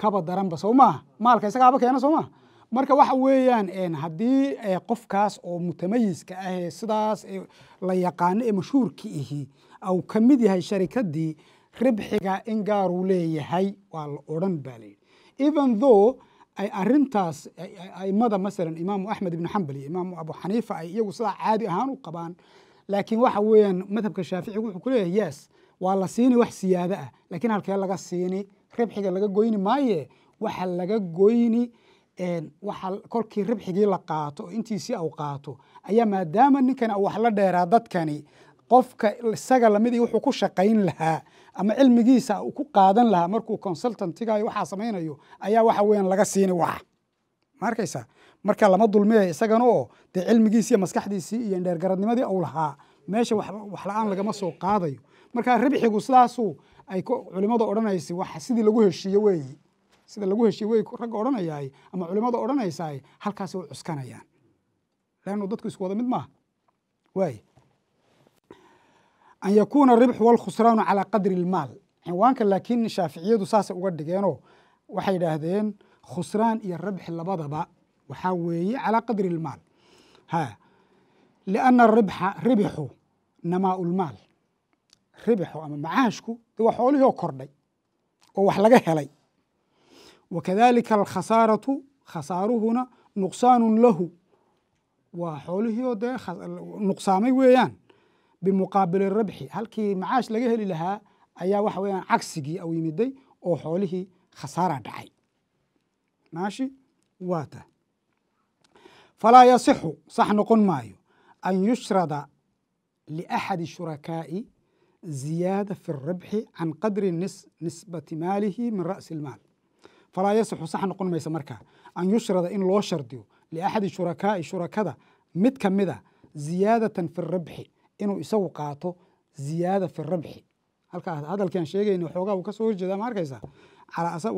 kaba daranba soo maaha maalka isagaaba keena soo maaha marka waxa weeyaan haddii eh, qofkaas oo mutamayiska ah sidaas eh, la yaqaano ee mashhuurka ihi au ka mid yahay sharikadii ribxiga in gaaruu leeyahay waa la odhan baa layidhi even though ay arintaas aimada masalan imaamu axmed ibnu xambal iyo imaamu abu xaniifa ay iyagu sidaa caadi ahaan u qabaan laakiin waxa weeyaan madhabka shaafici wuxuu ku yes waa la siini wax siyaada ah laakiin halkee laga siini ribxiga laga goyni maaye waxa laga goyni waxaa kolkii ribxigii la qaato oo intiisii qaato ayaa maadaama ninkan au wax la dheeraa dadkani qofka isaga lamidii wuxuu ku shaqayn lahaa ama cilmigiisa ku qaadan lahaa markuu consultantigayo waxaa samaynayo ayaa waxa weyan laga siini waxa ma marka lama dulmiyaya isagana oo dee cilmigiisi iyo maskaxdiisii iyo dheergaradnimadii au lahaa meesha wax la-aan lagama soo qaadayo marka ribxigu sidaasuu ay culimadu odhanaysa wax sidii lagu heshiiyo weeyi sida lagu heshiye wey ragga odhanayaay ama culimada odhanaysaay halkaasay u cuskanayaan leannu dadku isku wada mid maaha waay an yakuuna ribx walkhusraanu calaa qadri lmaal cinwaanka laakiin shaaficiyadu saasa uga dhigeenoo waxay yidhaahdeen khusraan iyo rabxi labadaba waxaa weeye calaa qadri ilmaal ha lianna aribxa ribixu namaau lmaal ribixu ama macaashku de waa xoolihii oo kordhay oo wax laga helay wakadalika alkhasaaratu khasaaruhuna nuqsaanu lahu waa xoolihii oo dee nuqsaamay weeyaan bimuqaabili rabxi halkii macaash laga heli lahaa ayaa waxa weeyaan cagsigii aw yimiday oo xoolihii khasaara dhacay maashi waa ta falaa yasixu sax noqon maayo an yushrada liaxadi shurakaa'i ziyaada fi rabxi can qadri nisbati maalihi min ra'si ilmaal falaa yasixu sax noqon maysa markaa an yushrada in loo shardiyo liaxadi shurakaa'i shurakada mid ka mid a ah ziyaadatan fi rabxi inuu isagu qaato ziyaada fi rabxi halkaa hadalkaan sheegayna xoogaa uu ka soo horjeeda ma arkaysaa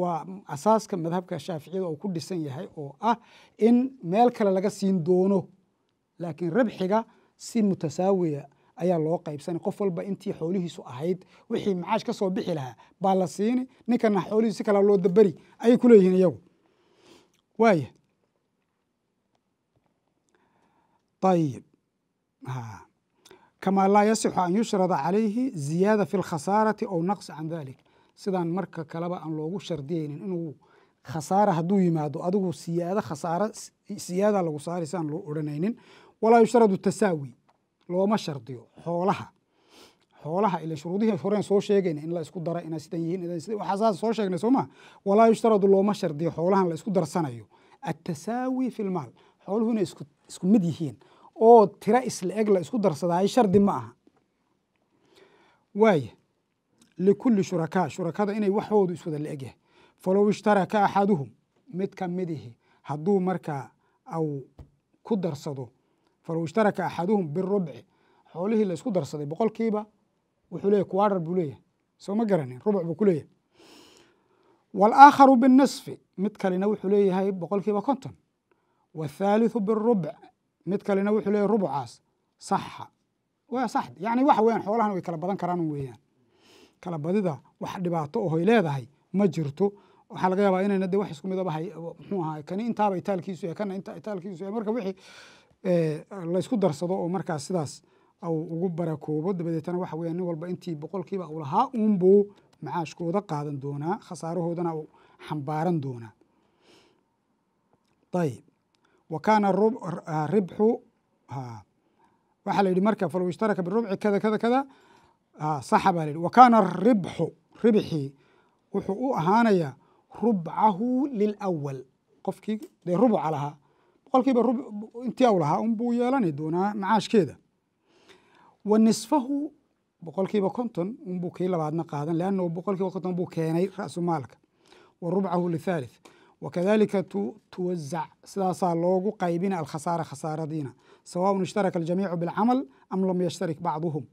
waa asaaska madhabka shaaficiyada oo ku dhisan yahay oo ah in meel kale laga siin doono laakiin rabxiga si mutasaawiya ayaa loo qaybsanay qof walba intii xoolihiisu ahayd wixii macaash ka soo bixi lahaa baa la siini ninkana xoolihiis si kala loo daberi ayay ku leeyihiin iyagu waaya ayib kamaa laa yasixu an yushrada calayhi ziyaada fi lkhasaarati ou naqsa can dalik sidaan marka kaleba aan loogu shardiyeynin inuu khasaara hadduu yimaado adigu siyaado khasaaro siyaada lagu saari sidaan loo odhanaynin walaa yushradu tasaawi looma shardiyo xoolaha xoolaha ila shuruudihii horeen soo sheegayna in la isku dara inay sidan yihiin waxaa soo sheegnay soo ma walaa yushtaradu looma shardiyo xoolahan la isku darsanayo attasaawi fi lmaal xooluhu inay isku mid yihiin oo tiro isla eg la isku darsadaayo shardi ma aha waaya likulli shurakaa shurakada inay waxoodu iswada la egyahay falow ishtaraka axaduhum mid ka midihi hadduu markaa au ku darsado falow ishtaraka axaduhum birubci xoolihii la isku darsaday boqolkiiba wuxuu leeyahy kuwaarar buu leeyahay soo ma garanin rubuc buu ku leeyahay walaakharu binnisfi mid kalena wuxuu leeyahay boqolkiiba konton waathaalithu birubc mid kalena wuxuu leeyahay rubucaas saxa waa saxd yacni waxa weeyaan xoolahana way kala badan karaan un weeyaan kala badida wax dhibaato ohoy leedahay ma jirto waxaa laga yaabaa inayna de wax isku midaba ah, muxuu ahaa kani intaaba itaalkiisu yahay kana inta itaalkiisu yahay marka wixii laysku darsado oo markaa sidaas ugu barakoobo dabadeetna waxa weya nin walba intii boqolkiiba uu lahaa uunbuu macaashkooda qaadan doonaa khasaarahoodana uu xambaaran doonaa ayib wa kaana ribxu waxaa la yidhi marka falow ishtaraka birubci kada kada kada saxa baa la yidhi wa kaana ribxu ribxii wuxuu u ahaanayaa rubcahu lilawal qofkii dee rubca lahaa boqolkiiba intii u lahaa unbuu yeelani doonaa macaashkeeda wa nisfahu boqolkiiba konton unbuu kii labaadna qaadan lannahu boqolkiiba konton buu keenay ra'su maalka wa rubcahu lithaalith wakadalika tuwasac sidaasaa loogu qaybina alkhasaara khasaaradiina sawaaun ishtaraka aljamiicu bilcamal am lam yashtarik bacduhum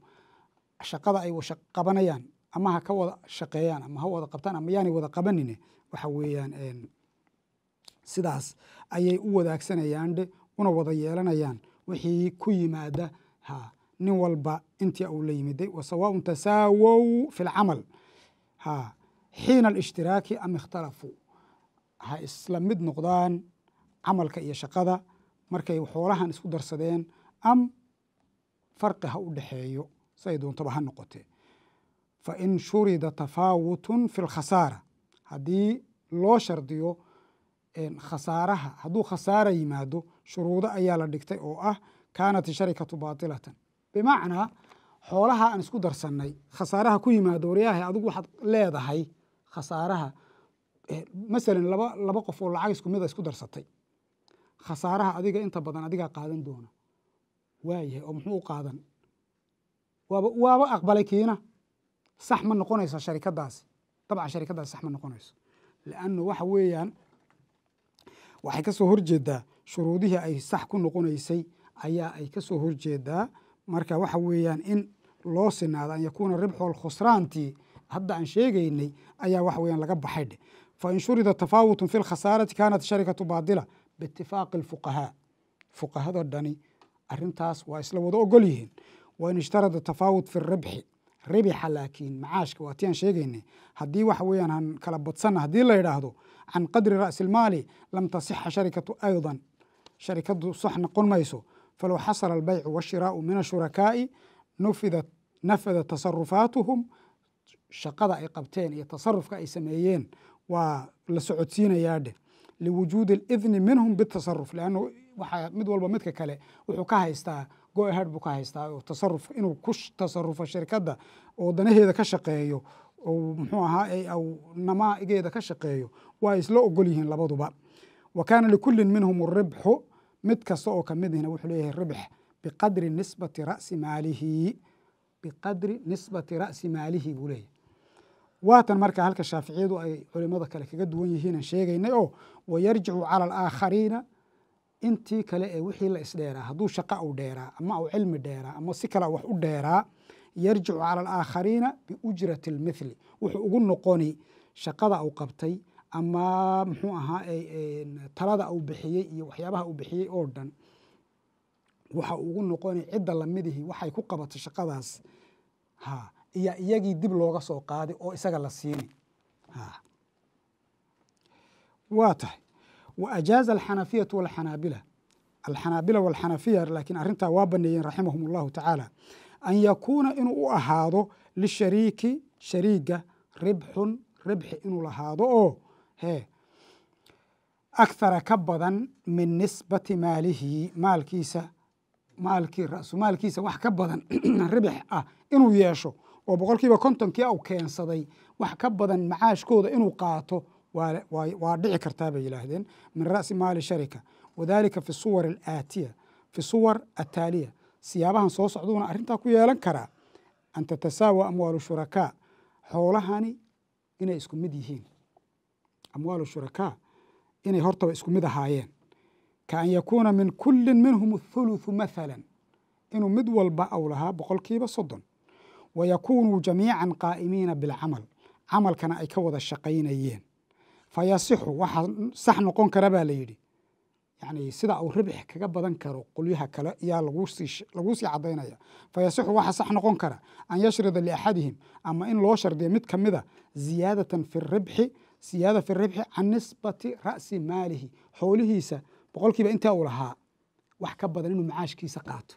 shaqada ay qabanayaan ama ha ka wada shaqeeyaan ama ha wada qabtaan ama yaanay wada qabanine waxa weeyaan sidaas ayay u wadaagsanayaan una wada yeelanayaan wixii ku yimaada ha nin walba intii uu la yimiday wasawaaun tasaawow fi lcamal ha xiina alishtiraaki am ikhtalafuu ha isla mid noqdaan camalka iyo shaqada markay xoolahan isku darsadeen am farqi ha u dhexeeyo siay doontaba ha noqote fa in shurida tafaawutun fi lkhasaara haddii loo shardiyo khasaaraha hadduu khasaara yimaado shuruudo ayaa la dhigtay oo ah kaanat isharikatu baatilatan bimacnaa xoolaha aan isku darsannay khasaaraha ku yimaado waryaahay adigu waxaad leedahay khasaaraha masalan laba laba qof oo lacag isku mida ah isku darsatay khasaaraha adiga inta badan adigaa qaadan doona waayahay oo muxuu u qaadan waaba waaba aqbalay kiina sax ma noqonaysa sharikadaasi dabcan sharikadaasi sax ma noqonayso lianna waxa weeyaan waxay kasoo horjeedaa shuruudihii ay sax ku noqonaysay ayaa ay kasoo horjeedaa marka waxa weeyaan in loo sinaado an yakuuna ribxu alkhusraantii hadda aan sheegaynay ayaa waxa weyaan laga baxay dheh fain shurida tafaawutun fi lkhasaarati kaanat sharikatu baadila biitifaaqi alfuqahaa fuqahado dhani arintaas waa isla wada ogol yihiin wain ishtarada tafaawut fi ribxi ribixa laakiin macaashka waa ti aan sheegaynay haddii waxa weyaan aan kala badsanna haddii la yidhaahdo can qadri raأsi اlmaali lam tasixa sharikatu ayضa sharikadu sax noqon mayso falow xasala اlbaycu washiraau min ashurakaai nafada tasarufaatuhum shaqada ay qabteen iyo tasarufka ay sameeyeen waa la socodsiinayaa dheh liwujuudi اlidni minhum bitasaruf lannu waxaa mid walba midka kale wuxuu ka haystaa go ahad buu ka haystaa tasaruf inuu ku tasarufo shirkadda oo danaheeda ka shaqeeyo ou muxuu ahaa namaa igeeda ka shaqeeyo waa isla ogol yihiin labaduba wa kaana likullin minhum ribxu mid kasta oo kamid ihna wuxuu leeyahay ribx biqadri nisbati ra'si maalihi biqadri nisbati ra'si maalihi buu leeyahay waatan marka halka shaaficiyadu ay culimada kale kaga duwan yihiinan sheegaynay oo wayarjicu cala alaakhariina intii kale ee wixii la isdheeraa hadduu shaqa u dheeraa ama au cilmi dheeraa ama si kale wax u dheeraa yarjicu cala alaakhariina biujrati almithli wuxuu ugu noqoni shaqada uu qabtay ama muxuu ahaa talada uu bixiyey iyo waxyaabaha uu bixiyey oo dhan waxa ugu noqoni cidda lamidihii waxay ku qabatay shaqadaas ha iyo iyagii dib looga soo qaaday oo isaga la siini waa tahay wa ajaaza alxanafiyatu walxanaabila alxanaabila walxanafiya laakiin arrintaa waa baneeyeen raximahum allahu tacaala an yakuuna inuu u ahaado lishariiki shariiga ribxun ribxi inuu lahaado oo he akhara ka badan min nisbati maalihi maalkiisa maalkii rasu maalkiisa wax ka badan ribx ah inuu yeesho oo boqolkiiba kontonkii au keensaday wax ka badan macaashkooda inuu qaato waa dhici kartaa bay yidhaahdeen min ra'si maali sharika wadalika fi suwar alaatiya fi suwar ataaliya siyaabahan soo socduuna arintaa ku yeelan karaa an tatasaawa amwaalu shurakaa xoolahani inay isku mid yihiin amwaalu shurakaa inay hortaba isku mid ahaayeen ka an yakuuna min kullin minhum athuluthu mathalan inuu mid walba au lahaa boqolkiiba soddon wa yakuunuu jamiican qaa'imiina bilcamal camalkana ay ka wada shaqaynayeen fayasixu waxaa sax noqon kara baa la yidhi yani sida uu ribx kaga badan karo qolyaha kale yaa lagu sii cadaynaya fayasixu waxa sax noqon kara an yashrida liaxadihim ama in loo shardiyo mid ka mida ah ziyaadatan firibxi ziyaada fi ribxi can nisbati ra'si maalihi xoolihiisa boqolkiiba intaa uu lahaa wax ka badan inuu macaashkiisa qaato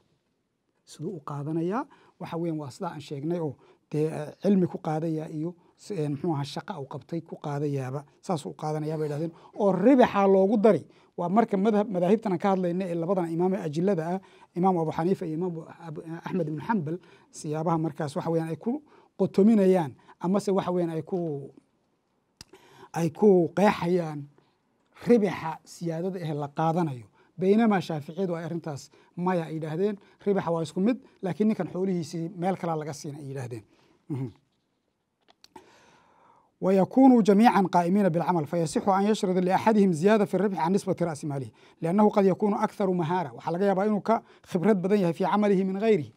siduu u qaadanayaa waxa weyan waa sidaa aan sheegnay oo dee eh, cilmi ku qaadaya iyo eh, muxuu aha shaqa uu qabtay ku qaadayaaba saasuu u qaadanaya bay oo ribaxa loogu dari waa marka madaahibtan aan ka hadlayna ee labadan imaam ee ajilada ah imaam abu xaniifa iyo imaam eh, axmed ibnu xambal siyaabaha markaas waxa weyan ay ku qotominayaan amase waxa weyan ay ku ay ku qeexayaan ribaxa siyaadada eh la qaadanayo baynamaa shaaficiyadu ay arrintaas maya ay yidhaahdeen ribaxa waa isku mid laakiin ninkan xoolihiisii meel kalaa laga siinay ay yidhaahdeen uhuh. ويkونوا جميعا قائمين بالcمل فيصح an yshرd لأxadهم زiيادة في الربح عن نسبة رأسi mاaله لأنه qad ykun أكثر مhاaرة waxaa laga yaabaa inuu ka khibrad badan yahay في cملihi min غayrihi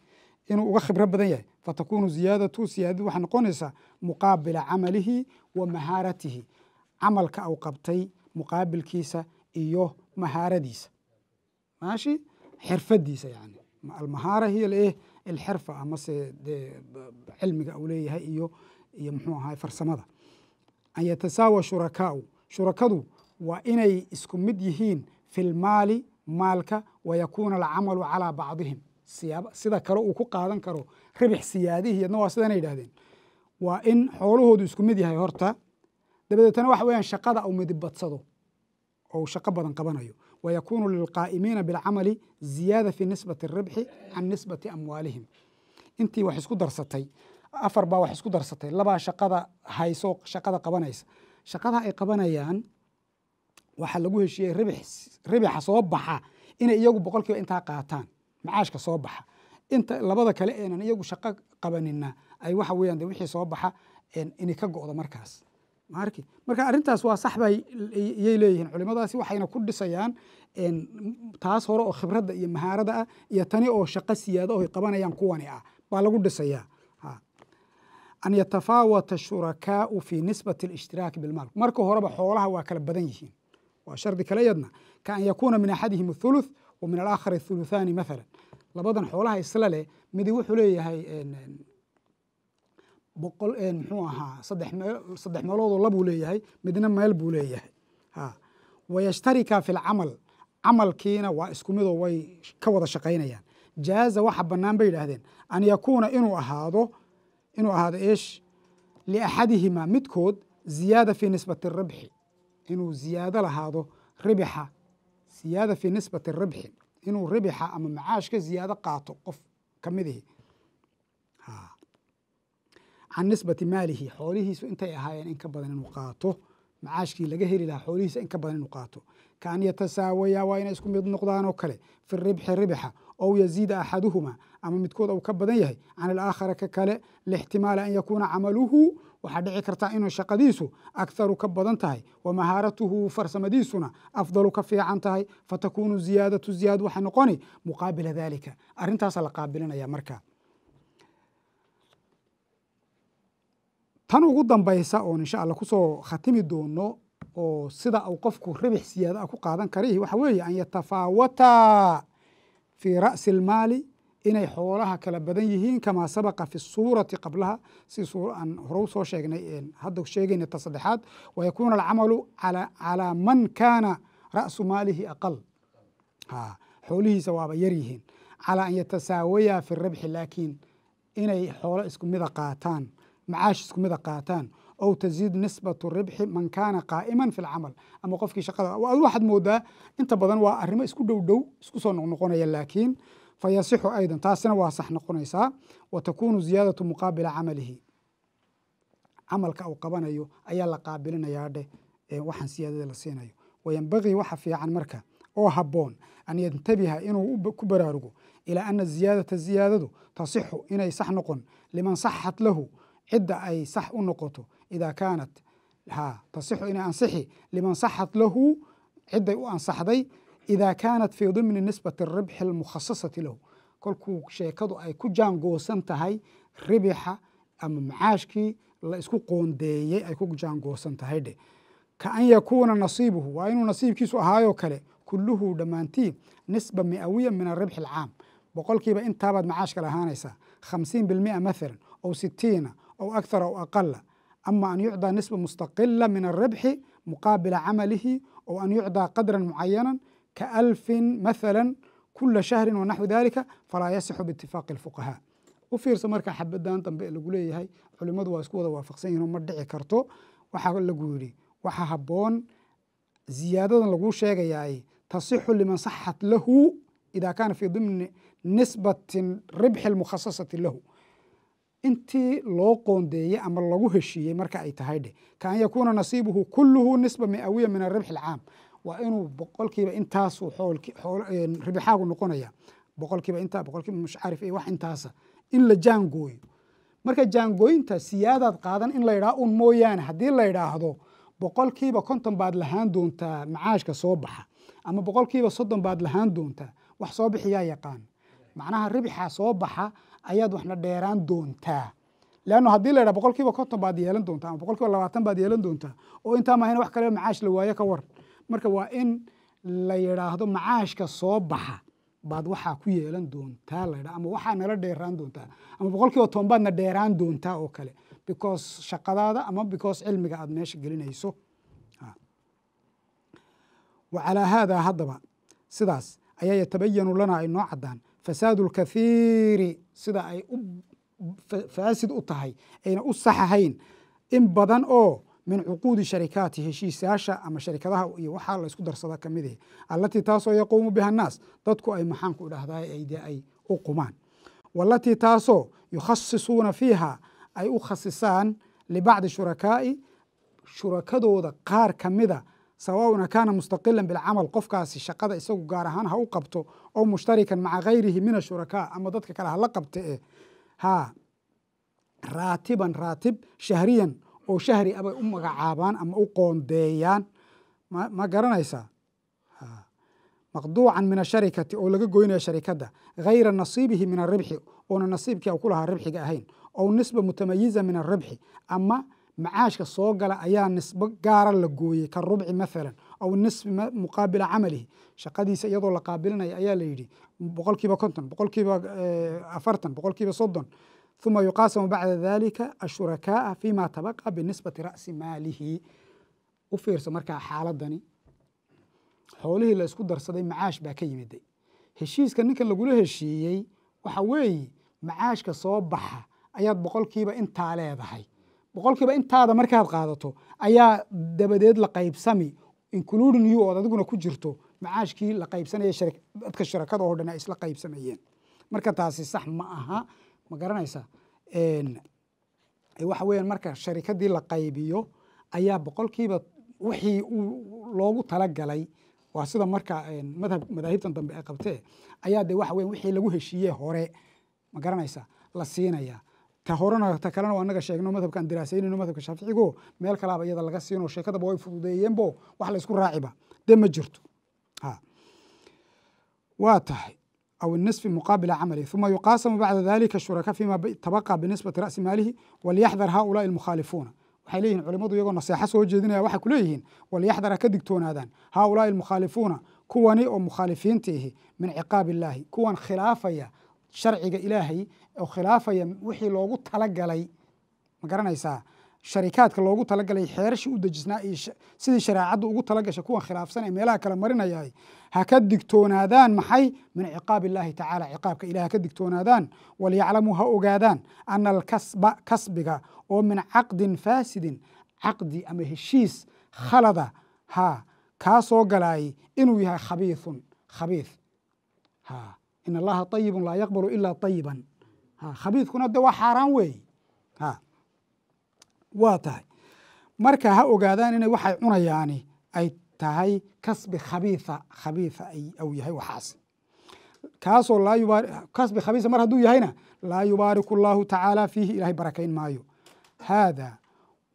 inuu uga khibrad badan yahay fatakunu زiyaadatu siyaadadu waxay noqonaysaa muqaabila camalihi wa mahaaratihi camalka au qabtay muqaabilkiisa iyo mahaaradiisa maashi xirfadiisa yani almahaara hiya eh alxirfa amase dee cilmiga uu leeyahay iyo iyo muxuu ahay farsamada an yatasaawa shurakaau shurakadu waa inay isku mid yihiin fi lmaali maalka wayakuuna alcamalu calaa bacdihim sida kale uu ku qaadan karo ribix siyaadihi yadna waa sidana yidhahdeen waa in xoolahoodu isku mid yahay horta dabadeetana waxa weyaan shaqada uu midibadsado oo shaqo badan qabanayo wayakuunu lilqaa'imiina bilcamali ziyaada fi nisbati aribxi can nisbati amwaalihim intii wax isku darsatay afar baa wax isku darsatay labaa shaqada hayso shaqada qabanaysa shaqada ay qabanayaan waxaa lagu heshiiyey ribixa soo baxa inay iyagu boqol intaa qaataan macaashka soo baxa inta labada kale enan iyagu shaqo qabanina ay waxa weeyaan de wixii soo baxa inay ka go'do markaas maarki marka arrintaas waa sax bay iyay leeyihiin culimadaasi waxayna ku dhisayaan taas hore oo khibradda iyo mahaaradda ah iyo tani oo shaqo siyaada oo ay qabanayaan kuwani ah baa lagu dhisayaa an yatafaawata shurakaau fii nisbati alishtiraki bilmaal marka horeba xoolaha waa kala badan yihiin waa shardi kale yadna ka an yakuuna min axadihim athuluth wa min alaakhari thuluthaani mathalan labadan xoolaha isla leh midi wuxuu leeyahay boqol muxuu ahaa saddex meel saddex meeloodoo labuu leeyahay midna meel buu leeyahay ha wayashtarika fi lcamal camalkiina waa isku midoo way ka wada shaqaynayaan jaaza waxa bannaan bay yidhaahdeen an yakuuna inuu ahaado inuu ahaado ish liaxadihimaa midkood ziyaada fii nisbati aribxi inuu ziyaado lahaado ribixa ziyaada fii nisbati ribxi inuu ribixa ama macaashka ziyaado qaato qof ka midihi can nisbati maalihi xoolihiisu intay ahaayeen in ka badan inuu qaato macaashkii laga heli lahaa xoolihiisa in ka badan inuu qaato kaan yatasaawaya waa inay isku mid noqdaan kale fi ribxi ribxa ow yaziida axaduhuma ama midkood uu ka badan yahay can alaakhara ka kale lixtimaali an yakuuna camaluhu waxaa dhici karta inuu shaqadiisu akharu ka badan tahay wa mahaaratuhu farsamadiisuna afdalu ka fiican tahay fatakuunu ziyaadatu ziyaad waxay noqoni muqaabila dalika arrintaasaa la qaabilinaya marka tan ugu dambaysa oon insha alla kusoo khatimi doono oo sida uu qofku ribix siyaada ah ku qaadan karihi waxa weeye an yatafaawata fii ra'si almaali inay xoolaha kala badan yihiin kamaa sabaqa fi suurati qablaha si suura aan hore usoo sheegnay hadda sheegayna ta saddexaad wayakuuna alcamalu calaa man kaana ra'su maalihi aqal xoolihiisa waaba yar yihiin calaa an yatasaawayaa fi rabxi laakiin inay xoolo isku mida qaataan macaash isku mida qaataan ow tasiid nisbatu ribxi man kaana qaa'iman fi lcamal ama qofkii shaqada adu waxaad moodaa inta badan waa arrimo isku dhow isku soo noqnoqonaya laakiin fayasixu aydan taasina waa sax noqonaysaa wa ziyaadatu muqaabila camalihi camalka uu qabanayo ayaa la qaabilinayaa dheh waxaan siyaadada la siinayo wayembagii waxa fiican marka oo habboon an yantabiha inuu ku baraarugo ilaa ana ziyaadata ziyaadadu tasixu inay sax noqon liman saxat lahu cidda ay sax u noqoto idaa kaanat ha tasixu inay ansixi liman saxat lahu cidday u ansaxday idaa kaanat fii dimni nisbati ribxi almukhasasati lahu kolkuu sheekadu ay ku jaangoosan tahay ribixa ama macaashkii la isku qoondeeyey ay ku jaangoosan tahay dheh ka an yakuuna nasiibuhu waa inuu nasiibkiisu ahaayoo kale kulluhu dhammaantiin nisba miawiya min aribxi alcaam boqolkiiba intaabaad macaashka lahaanaysaa khamsiin bilmia maalan ou sitiina أو أكثر أو أقل أما أن يعطى نسبة مستقلة من الربح مقابل عمله أو أن يعطى قدرا معينا كألف مثلا كل شهر ونحو ذلك فلا يصح باتفاق الفقهاء ufiirsa markaa xabadan dambe lagu leeyahay culimmadu waa isku wada waafaqsan yihin ma dhici karto waxaa lagu yidhi waxaa habboon ziyaadadan laguu sheegayaay tasixu liman saxat lahu idaa kaana fii dimni nisbatin ribxi lmukhasasati lahu intii loo qoondeeyey ama lagu heshiiyey marka ay tahay dheh kaan yakuuna nasiibuhu kuluhu nisba miawiya min aribxi alcaam waa inuu boqolkiiba intaasuu ribxaagu noqonaya boqolkiiba intaa boqolkiiba mushcarif iyo wax intaasa in la jaangooyo marka jaangooyinta siyaadaad qaadan in layidhaha un mooyaane haddii la yidhaahdo boqolkiiba konton baad lahaan doontaa macaashka soo baxa ama boqolkiiba soddon baad lahaan doontaa wax soo bixiyaa yaqaan macnaha ribxa soo baxa ayaad waxna dheeraan doontaa lano haddii laydhah boqol kiiba konton baad yeelan doontaa ama boqol labaatan baad yeelan doontaa oo intaa maahayna wax kaleo macaash la waayo ka war marka waa in la yidhaahdo macaashka soo baxa baad waxaa ku yeelan doontaa laydha ama waxaa nala dheeraan doontaa ama boqol kiiba toban baadna dheeraan doontaa oo kale because shaqadaada ama because cilmiga aada meesha gelinayso wa haadaa haddaba sidaas ayaa yatabayanu lana ay caddaan fasaadu lkathiiri sida ay u faasid u tahay ayna u saxahayn in badan oo min cuquudi sharikaati heshiisyaasha ama sharikadaha iyo waxaa la darsada ka mid eh, allatii taasoo yaquumu biha annaas dadku ay maxaanku dhahday ay u qumaan wallatii taasoo yukhasisuuna fiiha ay u khasisaan libacdi shurakaa'i shurakadooda qaar ka mida sawaauna kaana mustaqilan bilcamal qofkaasi shaqada isagu gaar ahaan ha u qabto oo mushtarikan maca gayrihi min ashurakaa ama dadka kale hala qabte e haa raatiban raatib shahriyan oo shahri abay u magacaabaan ama u qoondeeyaan ma ma garanaysaa maqduucan min asharikati oo laga goynaya sharikadda hayra nasiibihi min aribxi oona nasiibkii kulahaa ribxiga ahayn ow nisba mutamayiza min aribxi ama macaashka soo gala ayaa nisbo gaara la gooyey ka rubci maalan aw nisfi muqaabila camalihi shaqadiisa iyadoo la qaabilinaya ayaa layidhi boqol kiiba konton boqol eh, afartan boqol soddon uma yuqaasamu bacda dalika ashurakaaa fima tabaqa binisbati ra'si maalihi u fiirso markaa xaaladani xoolihii la isku darsaday macaash baa ka yimiday heshiiska ninkan lagula heshiiyey waxa weeye macaashka soo baxa ayaad boqolkiiba intaa leedahay boqolkiiba intaada markaad qaadato ayaa dabadeed la qaybsami including you ood adiguna ku jirto macaashkii la qaybsanaya dadka sharakada oo dhan ay isla qaybsamayeen marka taasi sax ma aha ma garanaysa waxa weeyaan marka sharikadii la qaybiyo ayaa boqolkiiba wixii loogu talagalay waa sida marka madhab madaahibtan dambe ay qabtee ayaa dee waxa weyan wixii lagu heshiiye hore ma garanaysa la siinayaa ta horena ta kalena anaga sheegno madhabkaan diraasaynayn madhabka shaaficigo meel kalaaba iyada laga siinoo sheekadaba way fududeeyeenbo wax laysku raaciba de ma jirto waa tahay aw inisfi muqaabila camalihi uma yuqaasamu bacda dalika shuraka fima tabaqa binisbati ra'si maalihi walyaxdar haulaai mukhaalifuuna waxay leeyihin culimadu iyagoo naseexo soo jeedinaya waxay ku leeyihiin ka digtoonaadaan haulaai mukhaalifuuna kuwani oo mukhaalifiinta min ciqaabi illaahi kuwan khilaafaya sharciga ilaahay oo khilaafaya wixii loogu talagalay ma garanaysaa sharikaadka loogu talagalay xeerashi u dejisnaa iyo sidii shareecaddu ugu talagasha kuwan khilaafsan ee meelaha kale marinayay ha ka digtoonaadaan maxay min ciqaab illaahi tacaala ciqaabka ilahi ha ka digtoonaadaan walyaclamuu ha ogaadaan ana alkasba kasbiga oo min caqdin faasidin caqdi ama heshiis khalada ha kaa soo galaayay inuu yahay khabiithun khabiith ha in allaha ayibun laa yaqbalu ilaa ayiban khabiidkuna de waa xaaraan weeye waa tahay marka ha ogaadaan inay waxay cunayaani ay tahay kasbi khabiia khabiia au yahay waxaas kaasoo kasbi khabiisa mar hadduu yahayna laa yubaariku llaahu tacaala fiihi ilaahay barakayn maayo haada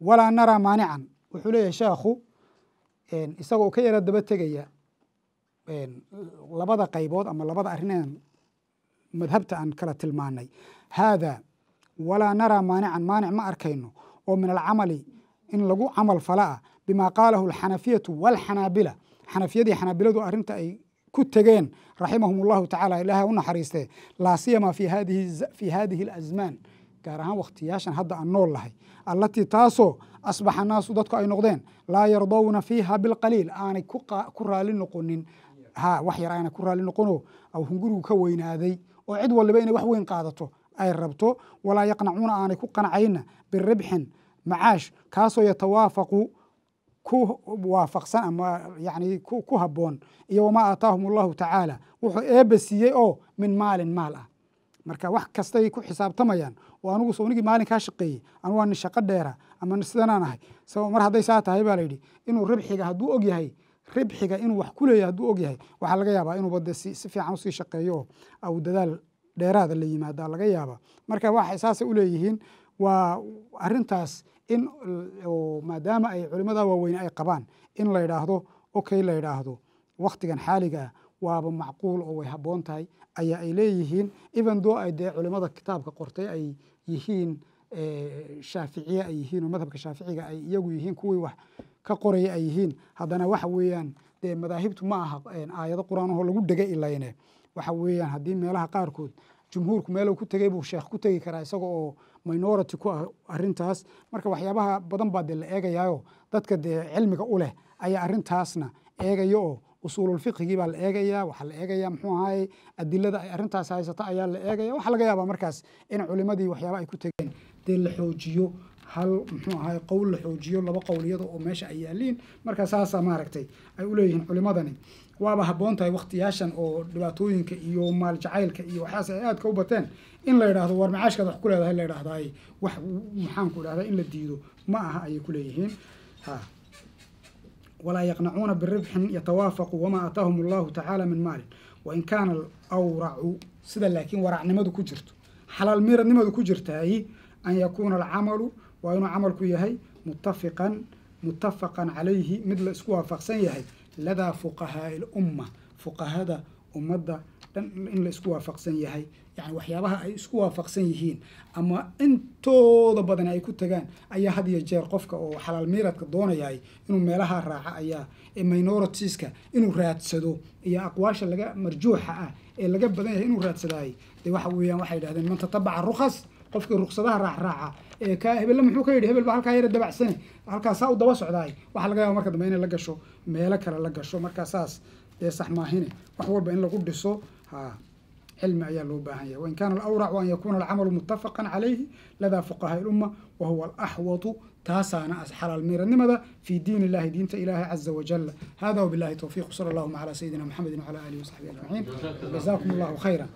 walaa naraa maanican wuxuu leeyahay sheekhu isagoo ka yara daba tegaya labada qaybood ama labada arrinaan madhabta aan kala tilmaanay haada walaa naraa maanican maanic ma arkayno oo min alcamali in lagu camal fala ah bimaa qaalahu alxanafiyatu walxanaabila xanafiyadii xanaabiladu arrinta ay ku tegeen raximahum ullahu tacala ilahay u naxariistee laa siyama fii hadihi alazmaan gaar ahaan wakhtiyaashan hadda aan nool nahay allatii taasoo asbaxa naasu dadku ay noqdeen laa yardawna fiiha bilqaliil aanay ku raali noqonin ha wax yar aanay ku raali noqonoo aw hungurigu ka weynaaday oo cid waliba inay wax weyn qaadato ay rabto walaa yaqnacuuna aanay ku qancayna biribxin macaash kaasoo yatawaafaqu ku waafaqsan ama yani ku habboon iyo wamaa aataahum allahu tacaala wuxuu eebba siiyey oo min maalin maal ah marka wax kastay ku xisaabtamayaan oo anugu sownigii maalin kaa shaqeeyey anugu waa nin dheera ama sidanaan ahay mar hadday saa tahay baa la yidhi inuu ribxiga hadduu og ribxiga inuu wax ku leeyahy hadduu og waxaa laga yaabaa inuuba de si si fiican usii shaqeeyo oo au dadaal dheeraada la yimaada laga yaaba marka waxay saasa uleeyihiin waa arintaas in maadaama ay culimada waaweyne ay qabaan in la yidhaahdo okay la yidhaahdo waktigan xaaligaa ah, waaba macquul oo way habboon tahay ayaa ay leeyihiin evendo ay dee culimada kitaabka qortay ay yihiin eh, shaaficiye ay yihiin oo madhabka shaaficiga ay iyagu yihiin kuwii wax ka qoraya ay yihiin haddana waxa weeyaan dee madaahibtu ma aha aayado qur-aan oo lagu dhega ilayne waxa weeyaan haddii meelaha qaarkood jumhuurku meeluu ku tegay buu sheekh ku tegi karaa isaga oo minority ku ah arintaas marka waxyaabaha badan baa dee la eegayaayo dadka dee cilmiga u leh ayaa arintaasna eegaya oo usuululfiqigii baa la eegayaa waxaa la eegaya muxuu ahaye adilada ay arintaas haysata ayaa la eegaya waxaa laga yaabaa markaas in culimadii waxyaaba ay ku tegeen dee la xoojiyo hal muxuu ahaye qowl la xoojiyo laba qowliyada oo meesha ay yaaliin marka saasaa maaragtay ay u leeyihiin culimadani waaba habboon tahay waktiyaashan oo dhibaatooyinka iyo maal jacaylka iyo waxaas ay aadka u bateen in la yidhaahdo war macaashkaada wax ku leedahay la yidhaahdaay wax maxaanku ku in la diido ma aha ayay ku leeyihiin ha walaa yaqnacuuna biribxin yatawaafaqu wamaa ataahum allahu tacaala min maalin wain kaana alawracu sida laakiin waracnimadu ku jirto xalaal miradnimadu ku jirtaay an yakuuna alcamalu waa inuu camalku yahay mutafiqan mutafaqan calayhi mid la isku waafaqsan yahay ladaa fuqahaa ilumma fuqahada ummadda dhan in la isku waafaqsan yahay yani waxyaabaha ay isku waafaqsan yihiin ama intooda badan ay ku tagaan ayaa had iyo jeer qofka oo xalaal miiradka doonayay inuu meelaha raaca ayaa minoritieska inuu raadsado iyo aqwaasha laga marjuuxa ah ee laga badan yahay inuu raadsadaayy de waxa weyaan waxay dhahdeen man tatabaca rukhas qofkii ruksadaha raacraaca hebel muxuu ka yidhi hebel ba halkaa yara dabacsane halkaasaa u daba socdaay waxaa laga yaaba marka dambe inay la gasho meelo kale la gasho markaa saas dee sax maahine wax walba in lagu dhiso ha cilmi ayaa loo baahan yahay wain kaana alawracu an yakuuna alcamalu muttafaqa calayhi ladaa fuqahaa ilumma wahuwa huwa taasaana xalaal miiradnimada fii diin illahi diinta ilaahi caza wajal hada wabillahi towfiiq sal allahuma calaa sayidina maxamedin wacala aalihi wasaxbihi ajmaciin jazaakum allahu khayra